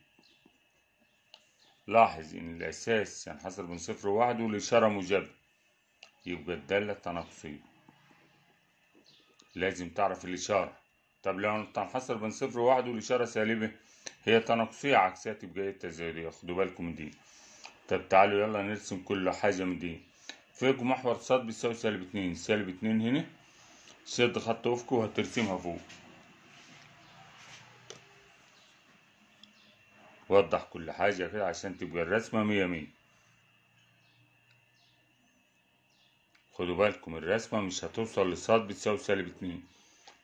لاحظ ان الاساس ينحصر يعني من صفر وواحد والاشارة موجبة يبقى الدالة التناقصية لازم تعرف الاشارة طب لو تنحصر بين صفر وواحد والاشارة سالبة هي تناقصية عكسية تبقى هي إيه التزايدية خدوا بالكم من دي طب تعالوا يلا نرسم كل حاجة من دي فوق محور صاد بيساوي سالب اتنين سالب اتنين هنا خط أفق وهترسمها فوق وضح كل حاجة كده عشان تبقى الرسمة مية مية خدوا بالكم الرسمة مش هتوصل لصاد بتساوي سالب اتنين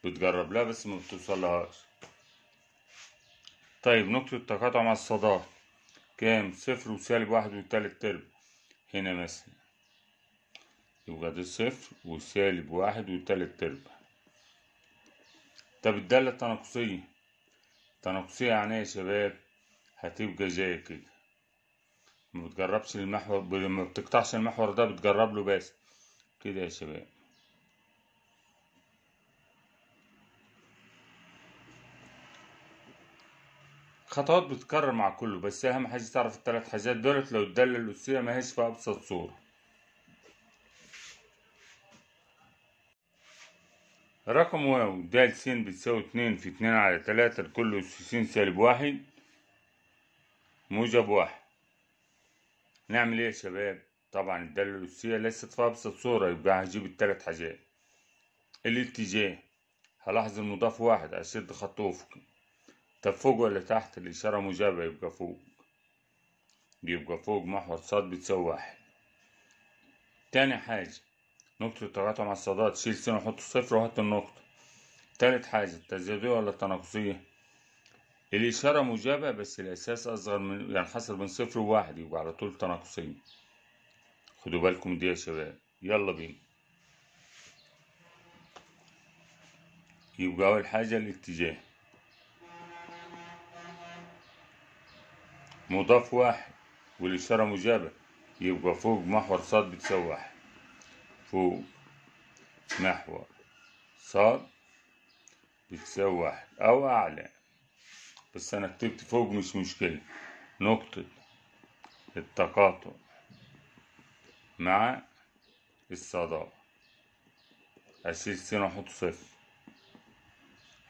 بتجرب لها بس ما لهاش طيب نقطة التقاطع مع الصادات كام صفر وسالب واحد وتالت تربع هنا مثلا يبقى دي صفر وسالب واحد وتلات تربع طب الدالة التناقصية التناقصية يعني إيه يا شباب هتبقى زي كده ما بتجربش المحور ما بتقطعش المحور ده بتجرب له بس كده يا شباب خطوات بتتكرر مع كله بس اهم حاجه تعرف الثلاث حاجات دولت لو الداله الاسيه ما هيش في ابسط صوره رقم واو د س بتساوي اتنين في اتنين على تلاتة الكل س سالب واحد موجب واحد نعمل ايه يا شباب طبعا الدالة الأسية ليست في أبسط صورة يبقى هجيب التلات حاجات الاتجاه هلاحظ المضاف واحد أشد خط أفقي طب فوق ولا تحت الإشارة موجبة يبقى فوق يبقى فوق محور صاد بتساوي واحد تاني حاجة نقطة التقاطع مع الصادات شيل سين وحط صفر وحط النقطة تالت حاجة التزايدية ولا التناقصية الإشارة موجبة بس الأساس أصغر من ينحصر يعني بين صفر وواحد يبقى على طول تناقصية خدوا بالكم دي يا شباب يلا بينا يبقى أول حاجة الاتجاه مضاف واحد والإشارة موجبة يبقى فوق محور صاد بتساوي واحد فوق محور صاد بتساوي واحد أو أعلى بس أنا كتبت فوق مش مشكلة نقطة التقاطع مع الصداقة أشيل سين وأحط صفر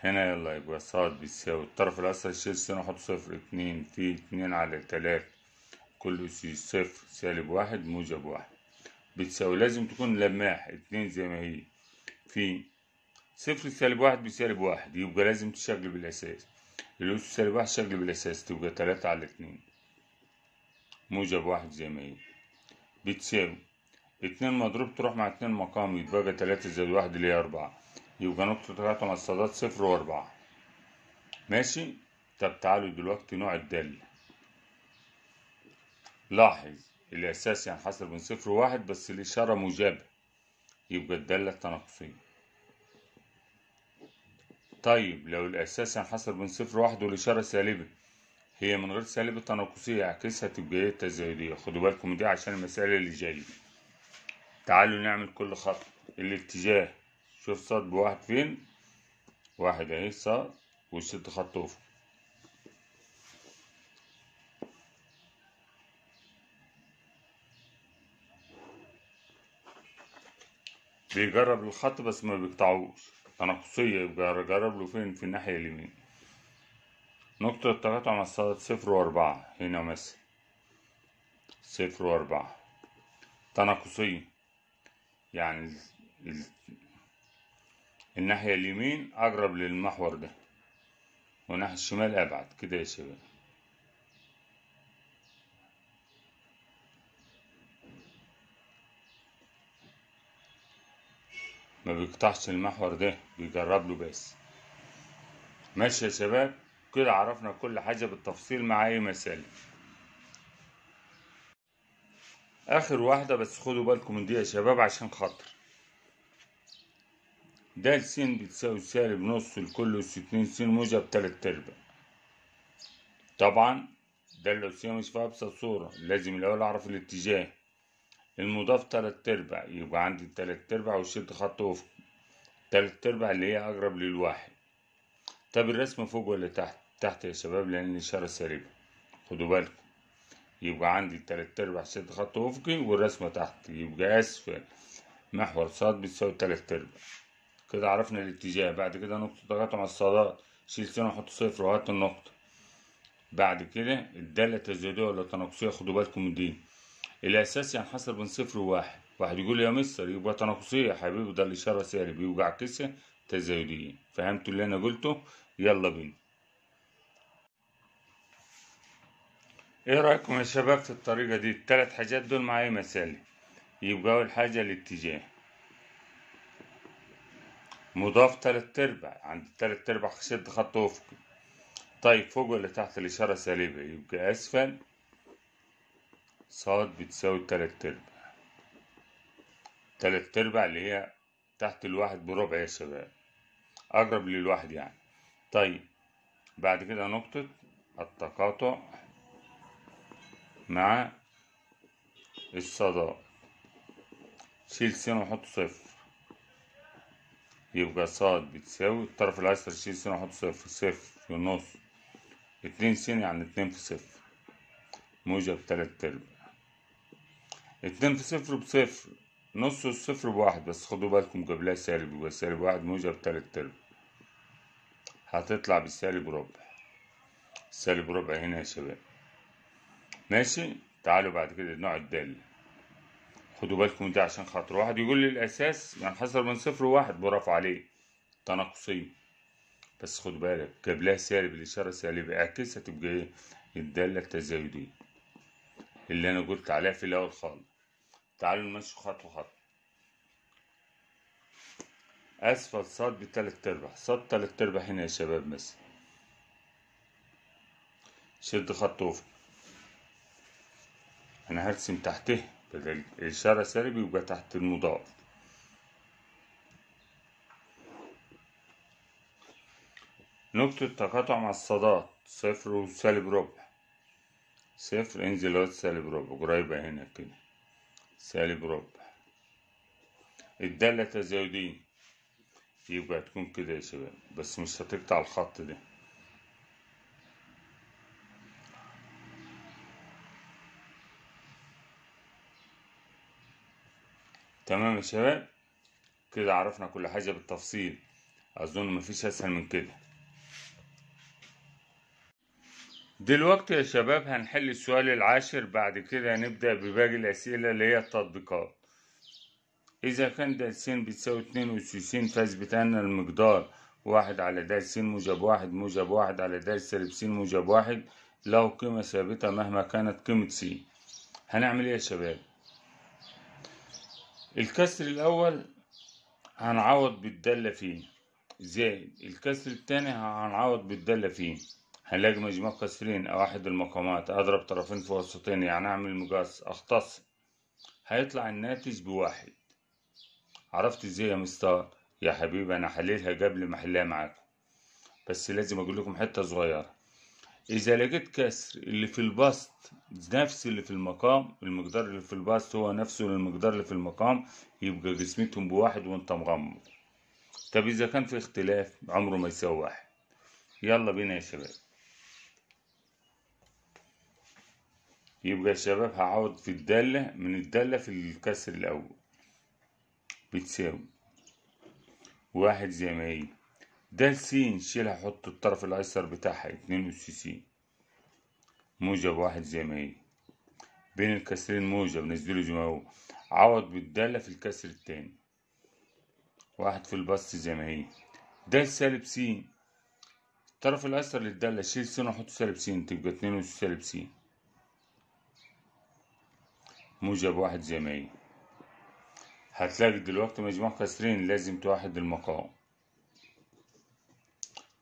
هنا يلا يبقى صاد بتساوي الطرف الأسفل أشيل سين وأحط صفر اتنين في اتنين على تلاتة كله يساوي صفر سالب واحد موجب واحد بتساوي لازم تكون لماح اتنين زي ما هي في صفر سالب واحد بسالب واحد يبقى لازم تشغل بالأساس الأس سالب واحد شغل بالأساس تبقى تلاتة على اتنين موجب واحد زي ما هي بتساوي اتنين مضروب تروح مع اتنين مقام يتبقى تلاتة زائد واحد اللي هي أربعة يبقى نقطة تلاتة مصادات صفر وأربعة ماشي طب تعالوا دلوقتي نوع الدالة لاحظ الأساس ينحصر يعني بين صفر وواحد بس الإشارة موجبة يبقى الدالة التناقصية طيب لو الأساس ينحصر يعني بين صفر وواحد والإشارة سالبة هي من غير سالبة تناقصية يعكسها تبقى هي إيه؟ التزايدية خدوا بالكم دي عشان المسألة اللي جاية تعالوا نعمل كل خط الاتجاه شوف صاد بواحد فين واحد اهي صاد وشد خط افق بيجرب الخط بس ما بيقطعوش تناقصية يبقى جرب له فين في الناحية اليمين نقطة التقاطع مع الصاد صفر وأربعة هنا مثلا صفر وأربعة تناقصية يعني ال... ال... الناحية اليمين أقرب للمحور ده والناحية الشمال أبعد كده يا شباب ما بيقطعش المحور ده بيجرب له بس ماشي يا شباب كده عرفنا كل حاجة بالتفصيل مع أي مسألة آخر واحدة بس خدوا بالكم من دي يا شباب عشان خاطر د س بتساوي سالب نص لكل أس اتنين س موجب تلات أرباع طبعا ده لو س مش في أبسط صورة لازم الأول أعرف الاتجاه المضاف تلات ارباع يبقى عندي تلات ارباع وشد خط أفق تلات ارباع اللي هي اقرب للواحد طب الرسمة فوق ولا تحت تحت يا شباب لان الاشارة سالبة خدوا بالكم يبقى عندي تلات ارباع شد خط افقي والرسمة تحت يبقى اسفل محور صاد بتساوي تلات ارباع كده عرفنا الاتجاه بعد كده نقطة تقاطع الصادات شيل سنة وحط صفر وهات النقطة بعد كده الدالة تزايدية ولا تناقصية خدوا بالكم من دي الأساس ينحصر بين صفر وواحد واحد يقول يا مستر يبقى تناقصية يا حبيبي ده الإشارة سالب يوجع عكسة تزايدية فهمتوا اللي أنا قلته يلا بينا ايه رأيكم يا شباب في الطريقة دي التلات حاجات دول معايا مثالي يبقى أول حاجة الاتجاه مضاف تلات أرباع عند تلات أرباع شد خط أفقي طيب فوق ولا تحت الإشارة سالبة يبقى أسفل ص بتساوي تلات أرباع تلات أرباع اللي هي تحت الواحد بربع يا شباب أقرب للواحد يعني طيب بعد كده نقطة التقاطع مع الصدى شيل س وحط صفر يبقى ص بتساوي الطرف الأيسر شيل س وحط صفر صفر في النص اتنين س يعني اتنين في صفر موجب تلات أرباع اتنين في صفر بصفر نص الصفر بواحد بس خدوا بالكم قبلها سالب يبقى سالب واحد موجب تلت ترم هتطلع بالسالب ربع سالب ربع هنا يا شباب ماشي تعالوا بعد كده النوع الدال خدوا بالكم ده عشان خاطر واحد يقول لي الاساس يعني حصل من صفر وواحد برافو عليه تناقصين بس خد بالك قبلها سالب الاشاره سالب اعكسها تبقى ايه الداله التزايديه اللي أنا قلت عليها في الأول خالص تعالوا نمشي خطوة خطوة أسفل صاد بتلات أرباع صاد تلات أرباع هنا يا شباب مثلا شد خط وفق أنا هرسم تحته بدل الإشارة سالب يبقى تحت المضاعف نقطة تقاطع مع الصادات صفر وسالب ربع صفر انزل لغاية سالب ربع قريبة هنا كده سالب ربع الدالة تزايدية يبقى تكون كده يا شباب بس مش هتقطع الخط ده تمام يا شباب كده عرفنا كل حاجة بالتفصيل أظن مفيش أسهل من كده دلوقتي يا شباب هنحل السؤال العاشر بعد كده هنبدأ بباقي الأسئلة اللي هي التطبيقات إذا كان د س بتساوي اتنين وس فاثبت أن المقدار واحد على د س موجب واحد موجب واحد على د سالب س موجب واحد له قيمة ثابتة مهما كانت قيمة س هنعمل إيه يا شباب؟ الكسر الأول هنعوض بالدالة فيه زائد الكسر التاني هنعوض بالدالة فيه هنلاقي مجموع قصرين أو أحد المقامات أضرب طرفين في وسطين يعني أعمل مقاس أختص هيطلع الناتج بواحد عرفت ازاي يا مستار يا حبيبي أنا حللها قبل ما أحلها معاكم بس لازم أقول لكم حتة صغيرة إذا لقيت كسر اللي في البسط نفس اللي في المقام المقدار اللي في البسط هو نفسه للمقدار اللي في المقام يبقى جسمتهم بواحد وأنت مغمض طب إذا كان في اختلاف عمره ما يساوي واحد يلا بينا يا شباب يبقى يا شباب هعوض في الدالة من الدالة في الكسر الأول بتساوي واحد زي ما هي دال س شيلها حط الطرف الأيسر بتاعها اتنين س موجب واحد زي ما هي بين الكسرين موجب نزله زي ما هو عوض بالدالة في الكسر التاني واحد في البسط زي ما هي دال سالب س الطرف الأيسر للدالة شيل س وحط سالب س تبقى اتنين سالب س موجب واحد جمعي هتلاقي دلوقتي مجموع كسرين لازم توحد المقام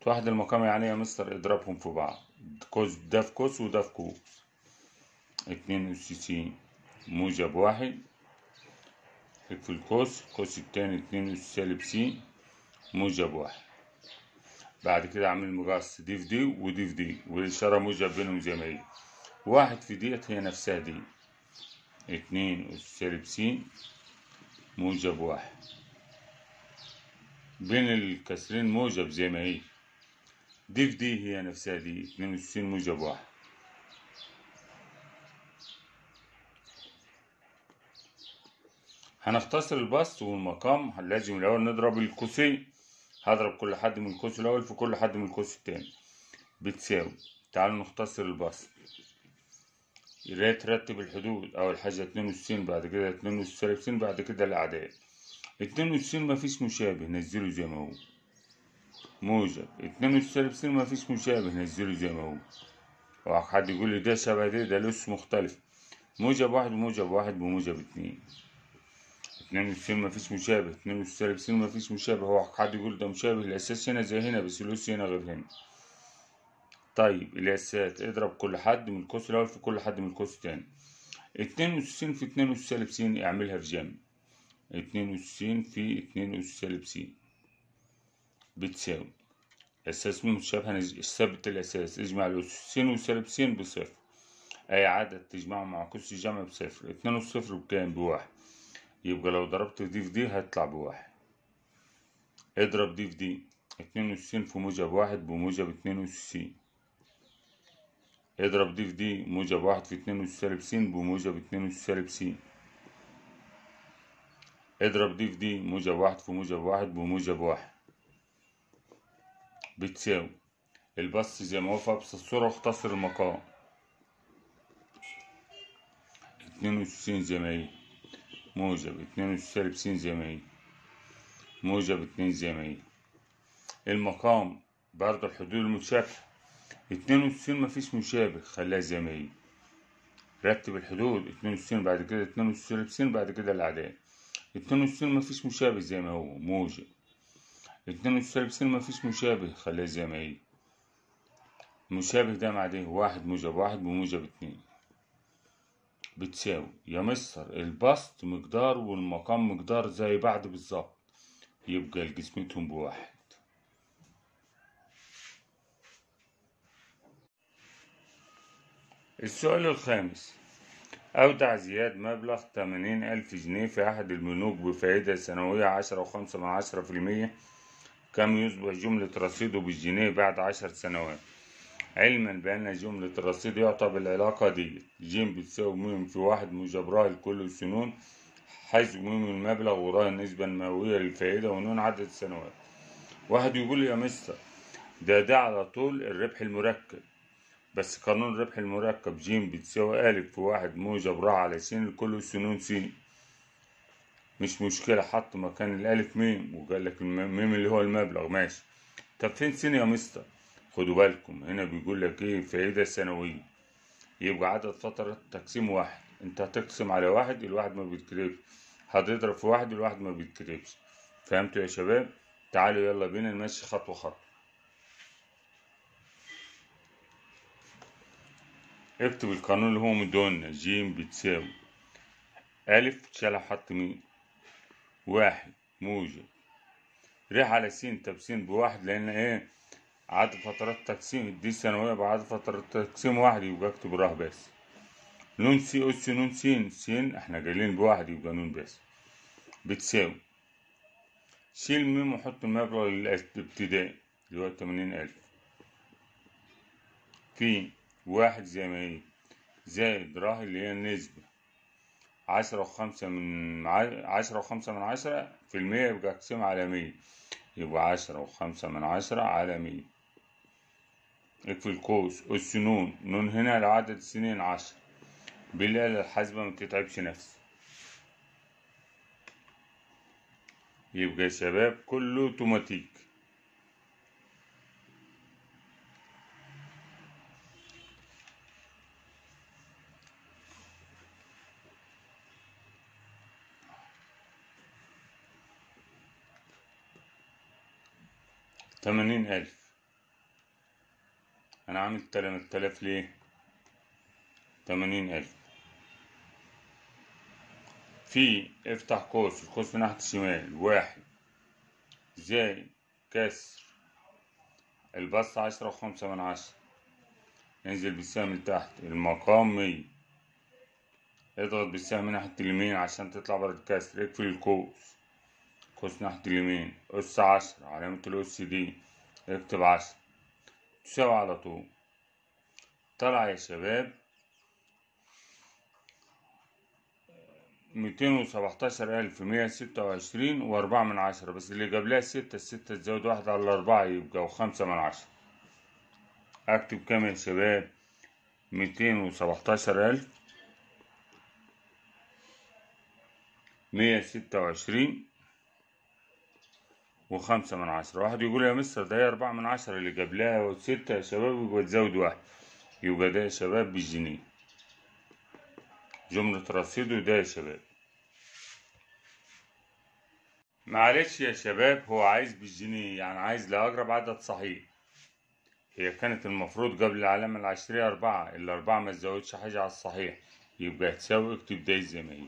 توحد المقام يعني يا مستر اضربهم في بعض كوس ده في كوس وده في كوس اتنين وستين موجب واحد في الكوس الكوس التاني اتنين سالب سي موجب واحد بعد كده عامل مقص دي في دي ودي في دي والإشارة موجب بينهم جمعي واحد في ديت هي نفسها دي اتنين أس سالب س موجب واحد بين الكسرين موجب زي ما هي دي في دي هي نفسها دي اتنين أس س موجب واحد هنختصر البسط والمقام لازم الأول نضرب القوسين هضرب كل حد من القوس الأول في كل حد من القوس التاني بتساوي تعالوا نختصر البسط اللي ترتب الحدود أول حاجة اتنين وستين بعد كده اتنين وستين بعد كده الأعداد اتنين وستين مفيش مشابه نزله زي ما هو موجب اتنين وستين مفيش مشابه نزله زي ما هو واحد حد يقول لي ده شبه ده ده لسه مختلف موجب واحد وموجب واحد بموجب اتنين اتنين وستين مفيش مشابه اتنين وستين مفيش مشابه هو حد يقول ده مشابه الأساس هنا زي هنا بس اللوس هنا غير هنا طيب القياسات اضرب كل حد من القوس الاول في كل حد من القوس التاني اتنين س في اتنين اس سالب س اعملها في جمع اتنين س في اتنين اس سالب س بتساوي أساس متشابهة ثبت الأساس اجمع الأسسين وسالب س بصفر أي عدد تجمعه مع قوس الجمع بصفر اتنين صفر بكام بواحد يبقى لو ضربت دي في دي هتطلع بواحد اضرب دي في دي اتنين س في موجب واحد بموجب اتنين س اضرب دي في دي موجب واحد في اتنين أس سالب س بموجب اتنين أس سالب س اضرب دي في دي موجب واحد في موجب واحد بموجب واحد بتساوي البث زي ما هو في أبسط صورة اختصر المقام اتنين أس س زي ما هي موجب اتنين أس سالب س زي ما هي موجب اتنين زي ما هي المقام برضه الحدود المتشابهة اتنين وستين مفيش مشابه خليها زي ما هي رتب الحدود اتنين وستين بعد كده اتنين بسين بعد كده الأعداد اتنين وستين مفيش مشابه زي ما هو موجب اتنين بسين مفيش مشابه خليها زي ما هي مشابه ده مع واحد موجب واحد بموجب اتنين بتساوي يا مستر البسط مقدار والمقام مقدار زي بعض بالظبط يبقى لجسمتهم بواحد السؤال الخامس أودع زياد مبلغ 80 ألف جنيه في أحد البنوك بفائدة سنوية عشرة وخمسة من عشرة في المية كم يصبح جملة رصيده بالجنيه بعد عشر سنوات علما بأن جملة الرصيد يعطى بالعلاقة دي ج بتساوي م في واحد مجبراء لكل السنون حيث م المبلغ وراء النسبة المئوية للفائدة ونون عدد السنوات واحد يقول يا مستر ده ده على طول الربح المركب بس قانون الربح المركب ج بتساوي أ في واحد موجب راء على س لكل سنون س مش مشكلة حط مكان الألف ميم وقال لك الميم اللي هو المبلغ ماشي طب فين س يا مستر خدوا بالكم هنا بيقول لك ايه فائدة سنوية يبقى عدد فترة تقسيم واحد انت هتقسم على واحد الواحد ما بيتكربش هتضرب في واحد الواحد ما بيتكربش فهمتوا يا شباب تعالوا يلا بينا نمشي خطوة خطوة اكتب القانون اللي هو مدونا ج بتساوي أ تشال حط مين واحد موجب ريح على س طب س بواحد لأن إيه عدد فترات تقسيم دي ثانوية بعد فترات تقسيم واحد يبقى اكتب راه بس نون سي أس نون س س احنا قايلين بواحد يبقى نون بس بتساوي شيل ميم وحط المبلغ الابتدائي اللي هو تمانين ألف في واحد زي ما هي زائد راه اللي هي النسبة عشرة وخمسة من عشرة وخمسة من عشرة في المية يبقى اقسام على مية يبقى عشرة وخمسة من عشرة على مية اقفل القوس أس نون نون هنا لعدد السنين عشرة بالآلة الحاسبة متتعبش نفسك يبقى يا شباب كله اوتوماتيك تمانين ألف أنا عامل تلات آلاف ليه؟ تمانين ألف في افتح قوس القوس من ناحية الشمال واحد زائد كسر البسط عشرة وخمسة من عشرة انزل بالسهم لتحت المقام مية اضغط بالسهم من ناحية اليمين عشان تطلع بره الكسر اقفل القوس قوس ناحية اليمين أس عشر علامة الأس دي اكتب عشر تساوي على طول طلع يا شباب ميتين وسبعتاشر ألف مية ستة وعشرين وأربعة من عشرة بس اللي جاب لها ستة الستة تزود واحد على الأربعة يبقى وخمسة من عشرة أكتب كام يا شباب ميتين وسبعتاشر ألف مية ستة وعشرين وخمسة من عشرة واحد يقول يا مستر ده هي أربعة من عشرة اللي قبلها وستة يا شباب يبقى تزود واحد يبقى ده يا شباب بالجنيه جملة رصيده ده يا شباب معلش يا شباب هو عايز بالجنيه يعني عايز لأقرب عدد صحيح هي كانت المفروض قبل العلامة العشرية أربعة الأربعة ما تزودش حاجة على الصحيح يبقى تساوي اكتب ده زي ما هي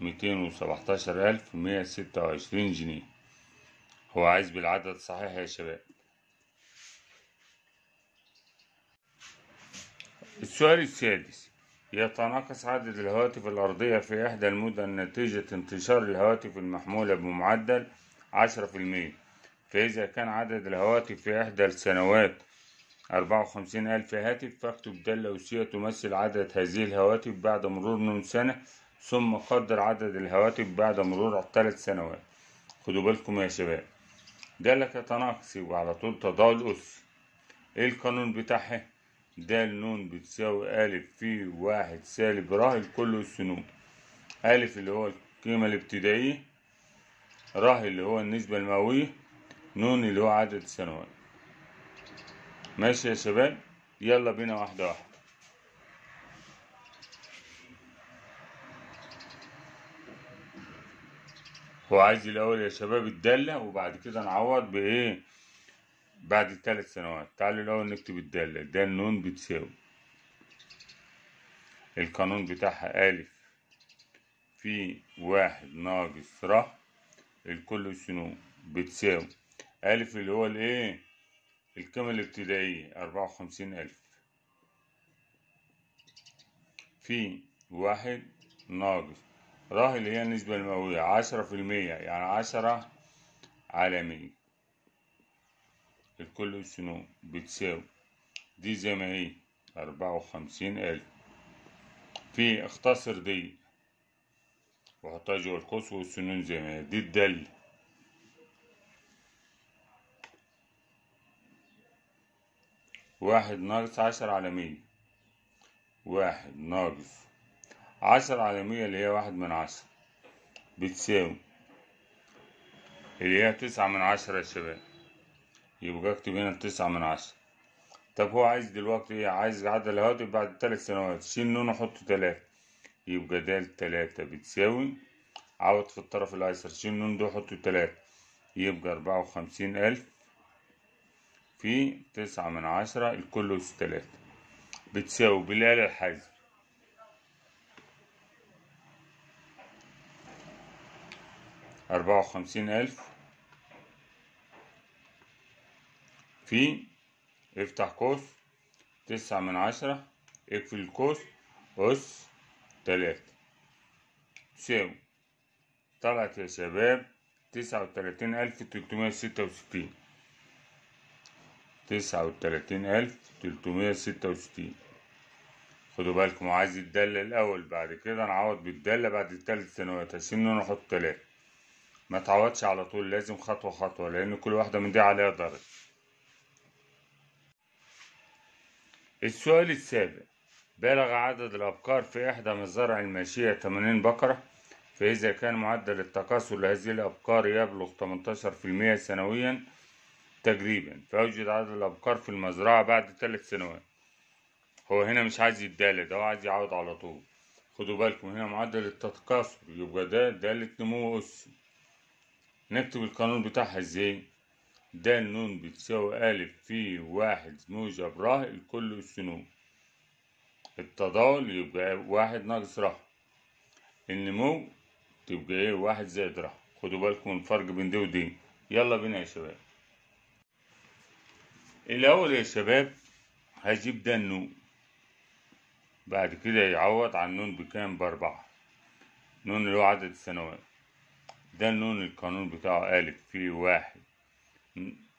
ميتين وسبعتاشر ألف مية ستة وعشرين جنيه هو عايز بالعدد صحيح يا شباب السؤال السادس يتناقص عدد الهواتف الأرضية في إحدى المدن نتيجة انتشار الهواتف المحمولة بمعدل عشرة في المية فإذا كان عدد الهواتف في إحدى السنوات أربعة وخمسين ألف هاتف فاكتب دالة أوسية تمثل عدد هذه الهواتف بعد مرور من سنة ثم قدر عدد الهواتف بعد مرور ثلاث سنوات خدوا بالكم يا شباب دالة تناقصي وعلى طول تضاد الأس ايه القانون بتاعها د ن بتساوي أ في واحد سالب ر الكل أس ن أ اللي هو القيمة الابتدائية ر اللي هو النسبة المئوية ن اللي هو عدد السنوات ماشي يا شباب يلا بينا واحدة واحدة هو عايز الاول يا شباب الداله وبعد كده نعوض بايه بعد الثلاث سنوات تعالوا الاول نكتب الداله ده النون بتساوي القانون بتاعها ألف في واحد ناقص ر الكل شنو بتساوي ألف اللي هو الإيه القيمة الابتدائية أربعة وخمسين ألف في واحد ناقص راه اللي هي النسبة المئوية عشرة في المية يعني عشرة على مية الكل شنو بتساوي دي زي ما هي أربعة وخمسين ألف في اختصر دي وحطها جوا القوس والسنون زي ما هي دي الدل واحد ناقص عشرة على مية واحد ناقص عشرة على مية اللي هي واحد من عشرة بتساوي اللي هي تسعة من عشرة يا شباب يبقى اكتب هنا تسعة من عشرة طب هو عايز دلوقتي ايه عايز عدد الهواتف بعد تلات سنوات شيل نون وحط تلاتة يبقى د تلاتة بتساوي عوض في الطرف الايسر شيل نون ده وحط تلاتة يبقى أربعة وخمسين ألف في تسعة من عشرة الكل أس تلاتة بتساوي بالآلة الحازمة أربعة وخمسين ألف في افتح قوس تسعة من عشرة اقفل القوس أس تلاتة تساوي طلعت يا شباب تسعة وتلاتين ألف تلتمية ستة وستين تسعة وتلاتين ألف تلتمية ستة وستين خدوا بالكم عايز الدالة الأول بعد كده نعوض بالدالة بعد التلت سنوات عشان نحط تلاتة ما تعودش على طول لازم خطوة خطوة لأن كل واحدة من دي عليها درجة السؤال السابع بلغ عدد الأبقار في إحدى مزارع الماشية 80 بقرة فإذا كان معدل التكاثر لهذه الأبقار يبلغ 18% سنويا تجريبا فيوجد عدد الأبقار في المزرعة بعد ثلاث سنوات هو هنا مش عايز يتدالد هو عايز يعود على طول خدوا بالكم هنا معدل التكاثر يبقى ده دالة نمو أسي نكتب القانون بتاعها ازاي د ن بتساوي أ في واحد موجب ر الكل السنون التضاول يبقى واحد ناقص ر النمو تبقى ايه واحد زائد ر خدوا بالكم من الفرق بين دي ودي يلا بينا يا شباب الأول يا شباب هجيب ده النون بعد كده يعوض عن ن بكام بأربعة نون اللي هو عدد السنوات ده اللون القانون بتاعه قالب في واحد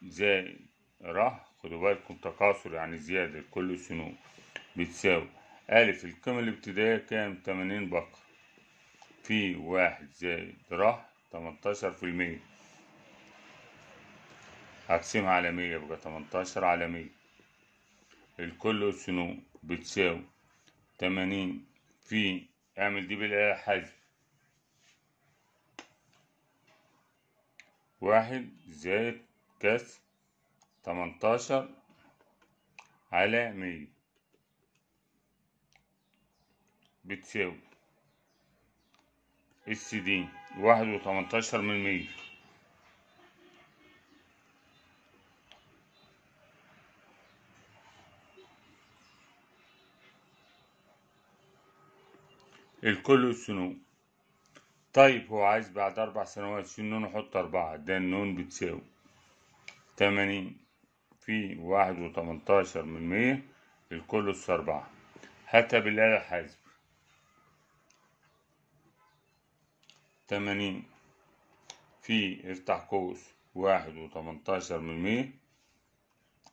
زائد ر خدوا بالكم تكاثر يعني زيادة كل السنوب بتساوي ألف القيمة الابتدائية كام؟ تمانين بقر في واحد زائد ر تمنتاشر في المية هقسمها على مية يبقى تمنتاشر على مية الكل سنو بتساوي تمانين في اعمل دي بالآلة حذف واحد زائد كسر تمنتاشر على مية بتساوي اس دي واحد وتمنتاشر من مية الكل والسنون طيب هو عايز بعد أربع سنوات شيل نون وحط أربعة ده النون بتساوي تمانين في واحد وتمنتاشر من مية الكل أس أربعة هاتها بالآلة الحاسبة تمانين في افتح قوس واحد وتمنتاشر من مية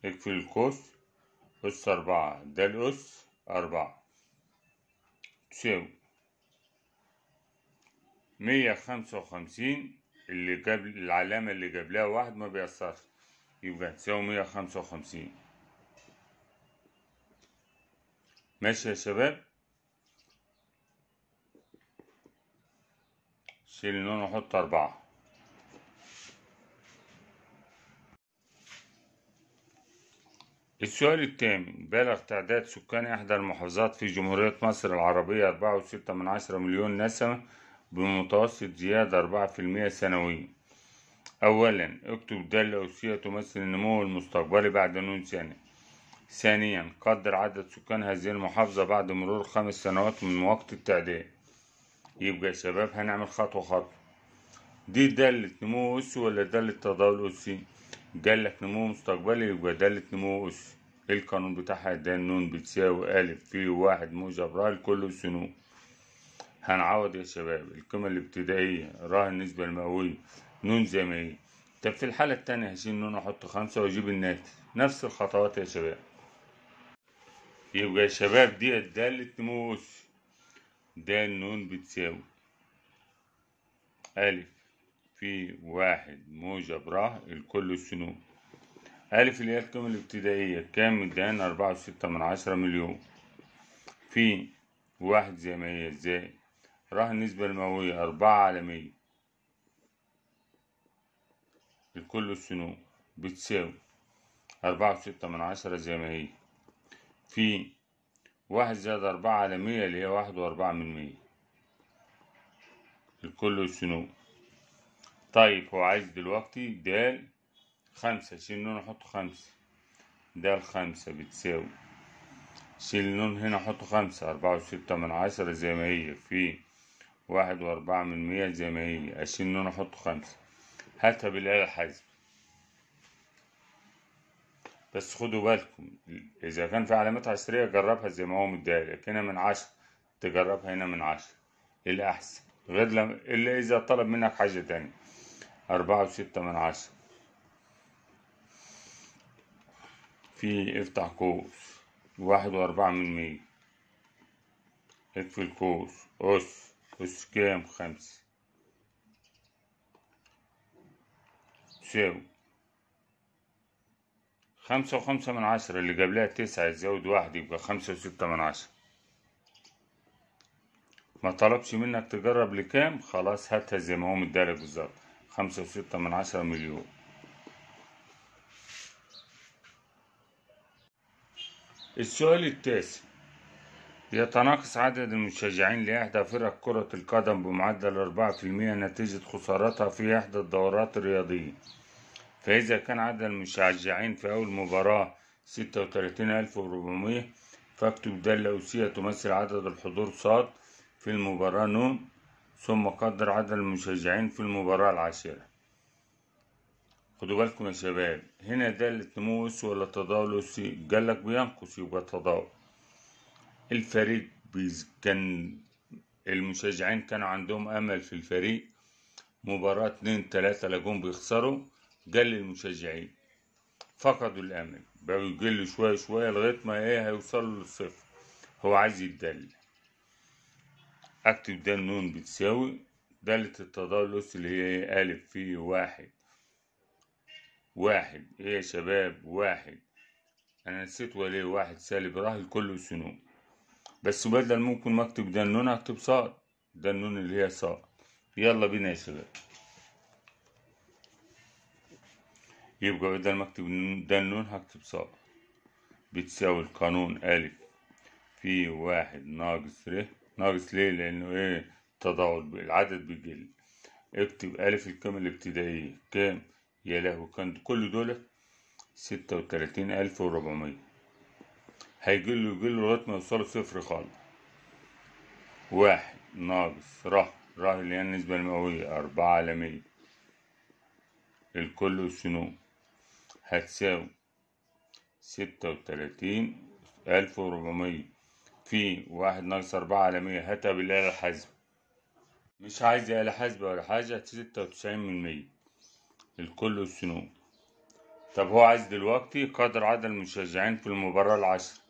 اقفل القوس أس أربعة ده الأس أربعة تساوي مية خمسة وخمسين اللي قبل العلامة اللي قبلها واحد ما بيأثرش يبقى تساوي مية خمسة وخمسين ماشي يا شباب شيل النون وحط أربعة السؤال الثامن بلغ تعداد سكان إحدى المحافظات في جمهورية مصر العربية أربعة وستة من عشرة مليون نسمة بمتوسط زيادة أربعة في المئة سنويا أولا اكتب دالة أسية تمثل النمو المستقبلي بعد نون سنة ثانيا قدر عدد سكان هذه المحافظة بعد مرور خمس سنوات من وقت التعداد يبقى يا شباب هنعمل خطوة خطوة دي دالة نمو أسي ولا دالة تضاول أسي لك نمو مستقبلي يبقى دالة نمو أسي القانون بتاعها ده النون بتساوي ألف في واحد موجب رأي لكل سنون هنعوض يا شباب القيمة الابتدائية راها النسبة المئوية نون زي ما هي طب في الحالة التانية هشيل نون أحط خمسة وأجيب الناتج نفس الخطوات يا شباب يبقى يا شباب دي ده النمو أسي ده النون بتساوي ألف في واحد موجب راه الكل سنون ألف اللي هي القيمة الابتدائية كام مديان أربعة وستة من عشرة مليون في واحد زي ما هي زائد راح النسبة المئوية أربعة على مية لكل السنو بتساوي أربعة وستة من عشرة زي ما هي في واحد زائد أربعة على مية اللي هي واحد وأربعة من مية لكل السنو طيب هو عايز دلوقتي د خمسة شيل نون أحط خمسة د خمسة بتساوي شيل نون هنا أحط خمسة أربعة وستة من عشرة زي ما هي في واحد وأربعة من مية زي ما هي عشان إن أنا أحط خمسة هاتها بالآلة الحاسبة بس خدوا بالكم إذا كان في علامات عشرية جربها زي ما هو مديها لك هنا من عشرة تجربها هنا من عشرة الأحسن غير لما إلا إذا طلب منك حاجة تانية أربعة وستة من عشرة في افتح قوس واحد وأربعة من مية اقفل قوس أس كام خمسة تساوي خمسة وخمسة من عشرة اللي قبلها تسعة تزود واحد يبقى خمسة وستة من عشرة ما طلبش منك تجرب لكام خلاص هاتها زي ما هو مدالك بالظبط خمسة وستة من عشرة مليون السؤال التاسع يتناقص عدد المشجعين لإحدى فرق كرة القدم بمعدل أربعة في المية نتيجة خسارتها في إحدى الدورات الرياضية فإذا كان عدد المشجعين في أول مباراة ستة ألف وربعمية فاكتب ده الأوسية تمثل عدد الحضور صاد في المباراة نون ثم قدر عدد المشجعين في المباراة العاشرة خدوا بالكم يا شباب هنا دالة نمو أسي ولا تضاول أسي قالك بينقص يبقى تضاول الفريق بيز كان المشجعين كانوا عندهم امل في الفريق مباراة اتنين تلاتة لقوم بيخسروا قل المشجعين فقدوا الامل بقوا يقلوا شوية شوية لغاية ما ايه هيوصلوا للصفر هو عايز يتدل اكتب ده النون بتساوي دالة التضاد الأسي اللي هي إيه، ألف في واحد واحد إيه يا شباب واحد أنا نسيت وليه واحد سالب راح كله سنون بس بدل ممكن ما اكتب دنون اكتب ده دنون اللي هي ص يلا بينا يا شباب يبقى بدل ما اكتب دنون هكتب ص بتساوي القانون ألف في واحد ناقص ر ناقص ليه لأنه إيه تضاعف العدد بيقل اكتب ألف الكام الابتدائية كام يا لهوي كان كل دول ستة وتلاتين ألف وربعمية هيجله له لغاية ما يوصله صفر خالص واحد ناقص راح راح اللي هي النسبة المئوية أربعة على مية الكل والسنون هتساوي ستة وتلاتين ألف وربعمية في واحد ناقص أربعة على مية هاتها بالآلة الحاسبة مش عايز آلة حاسبة ولا حاجة ستة وتسعين من مية الكل والسنون طب هو عايز دلوقتي قدر عدد المشجعين في المباراة العشرة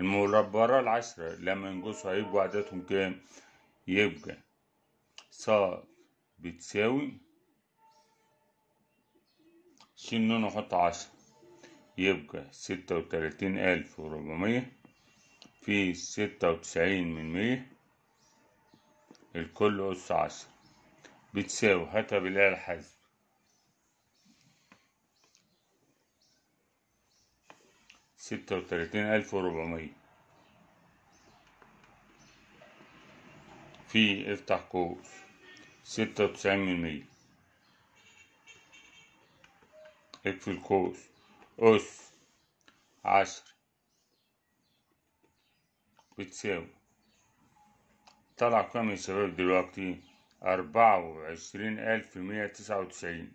المربرة العشرة لما ينقصوا هيبقوا عددهم كام يبقى ص بتساوي ش ن نحط عشرة يبقى ستة وتلاتين ألف وربعمية في ستة وتسعين من مية الكل أس عشرة بتساوي هاتها بالآلة الحاسبة ستة وتلاتين ألف وربعمية في افتح قوس ستة وتسعين من مية اقفل قوس أس عشر بتساوي طلع كام يا شباب دلوقتي أربعة وعشرين ألف مية تسعة وتسعين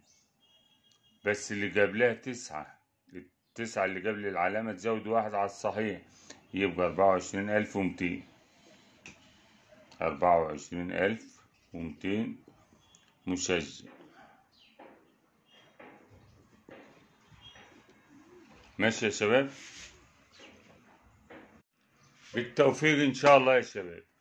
بس اللي جاب لها تسعة التسعة اللي جاب العلامة تزود واحد على الصحيح يبقى أربعة وعشرين ألف ومتين أربعة وعشرين ألف ومتين مشجع ماشي يا شباب بالتوفيق إن شاء الله يا شباب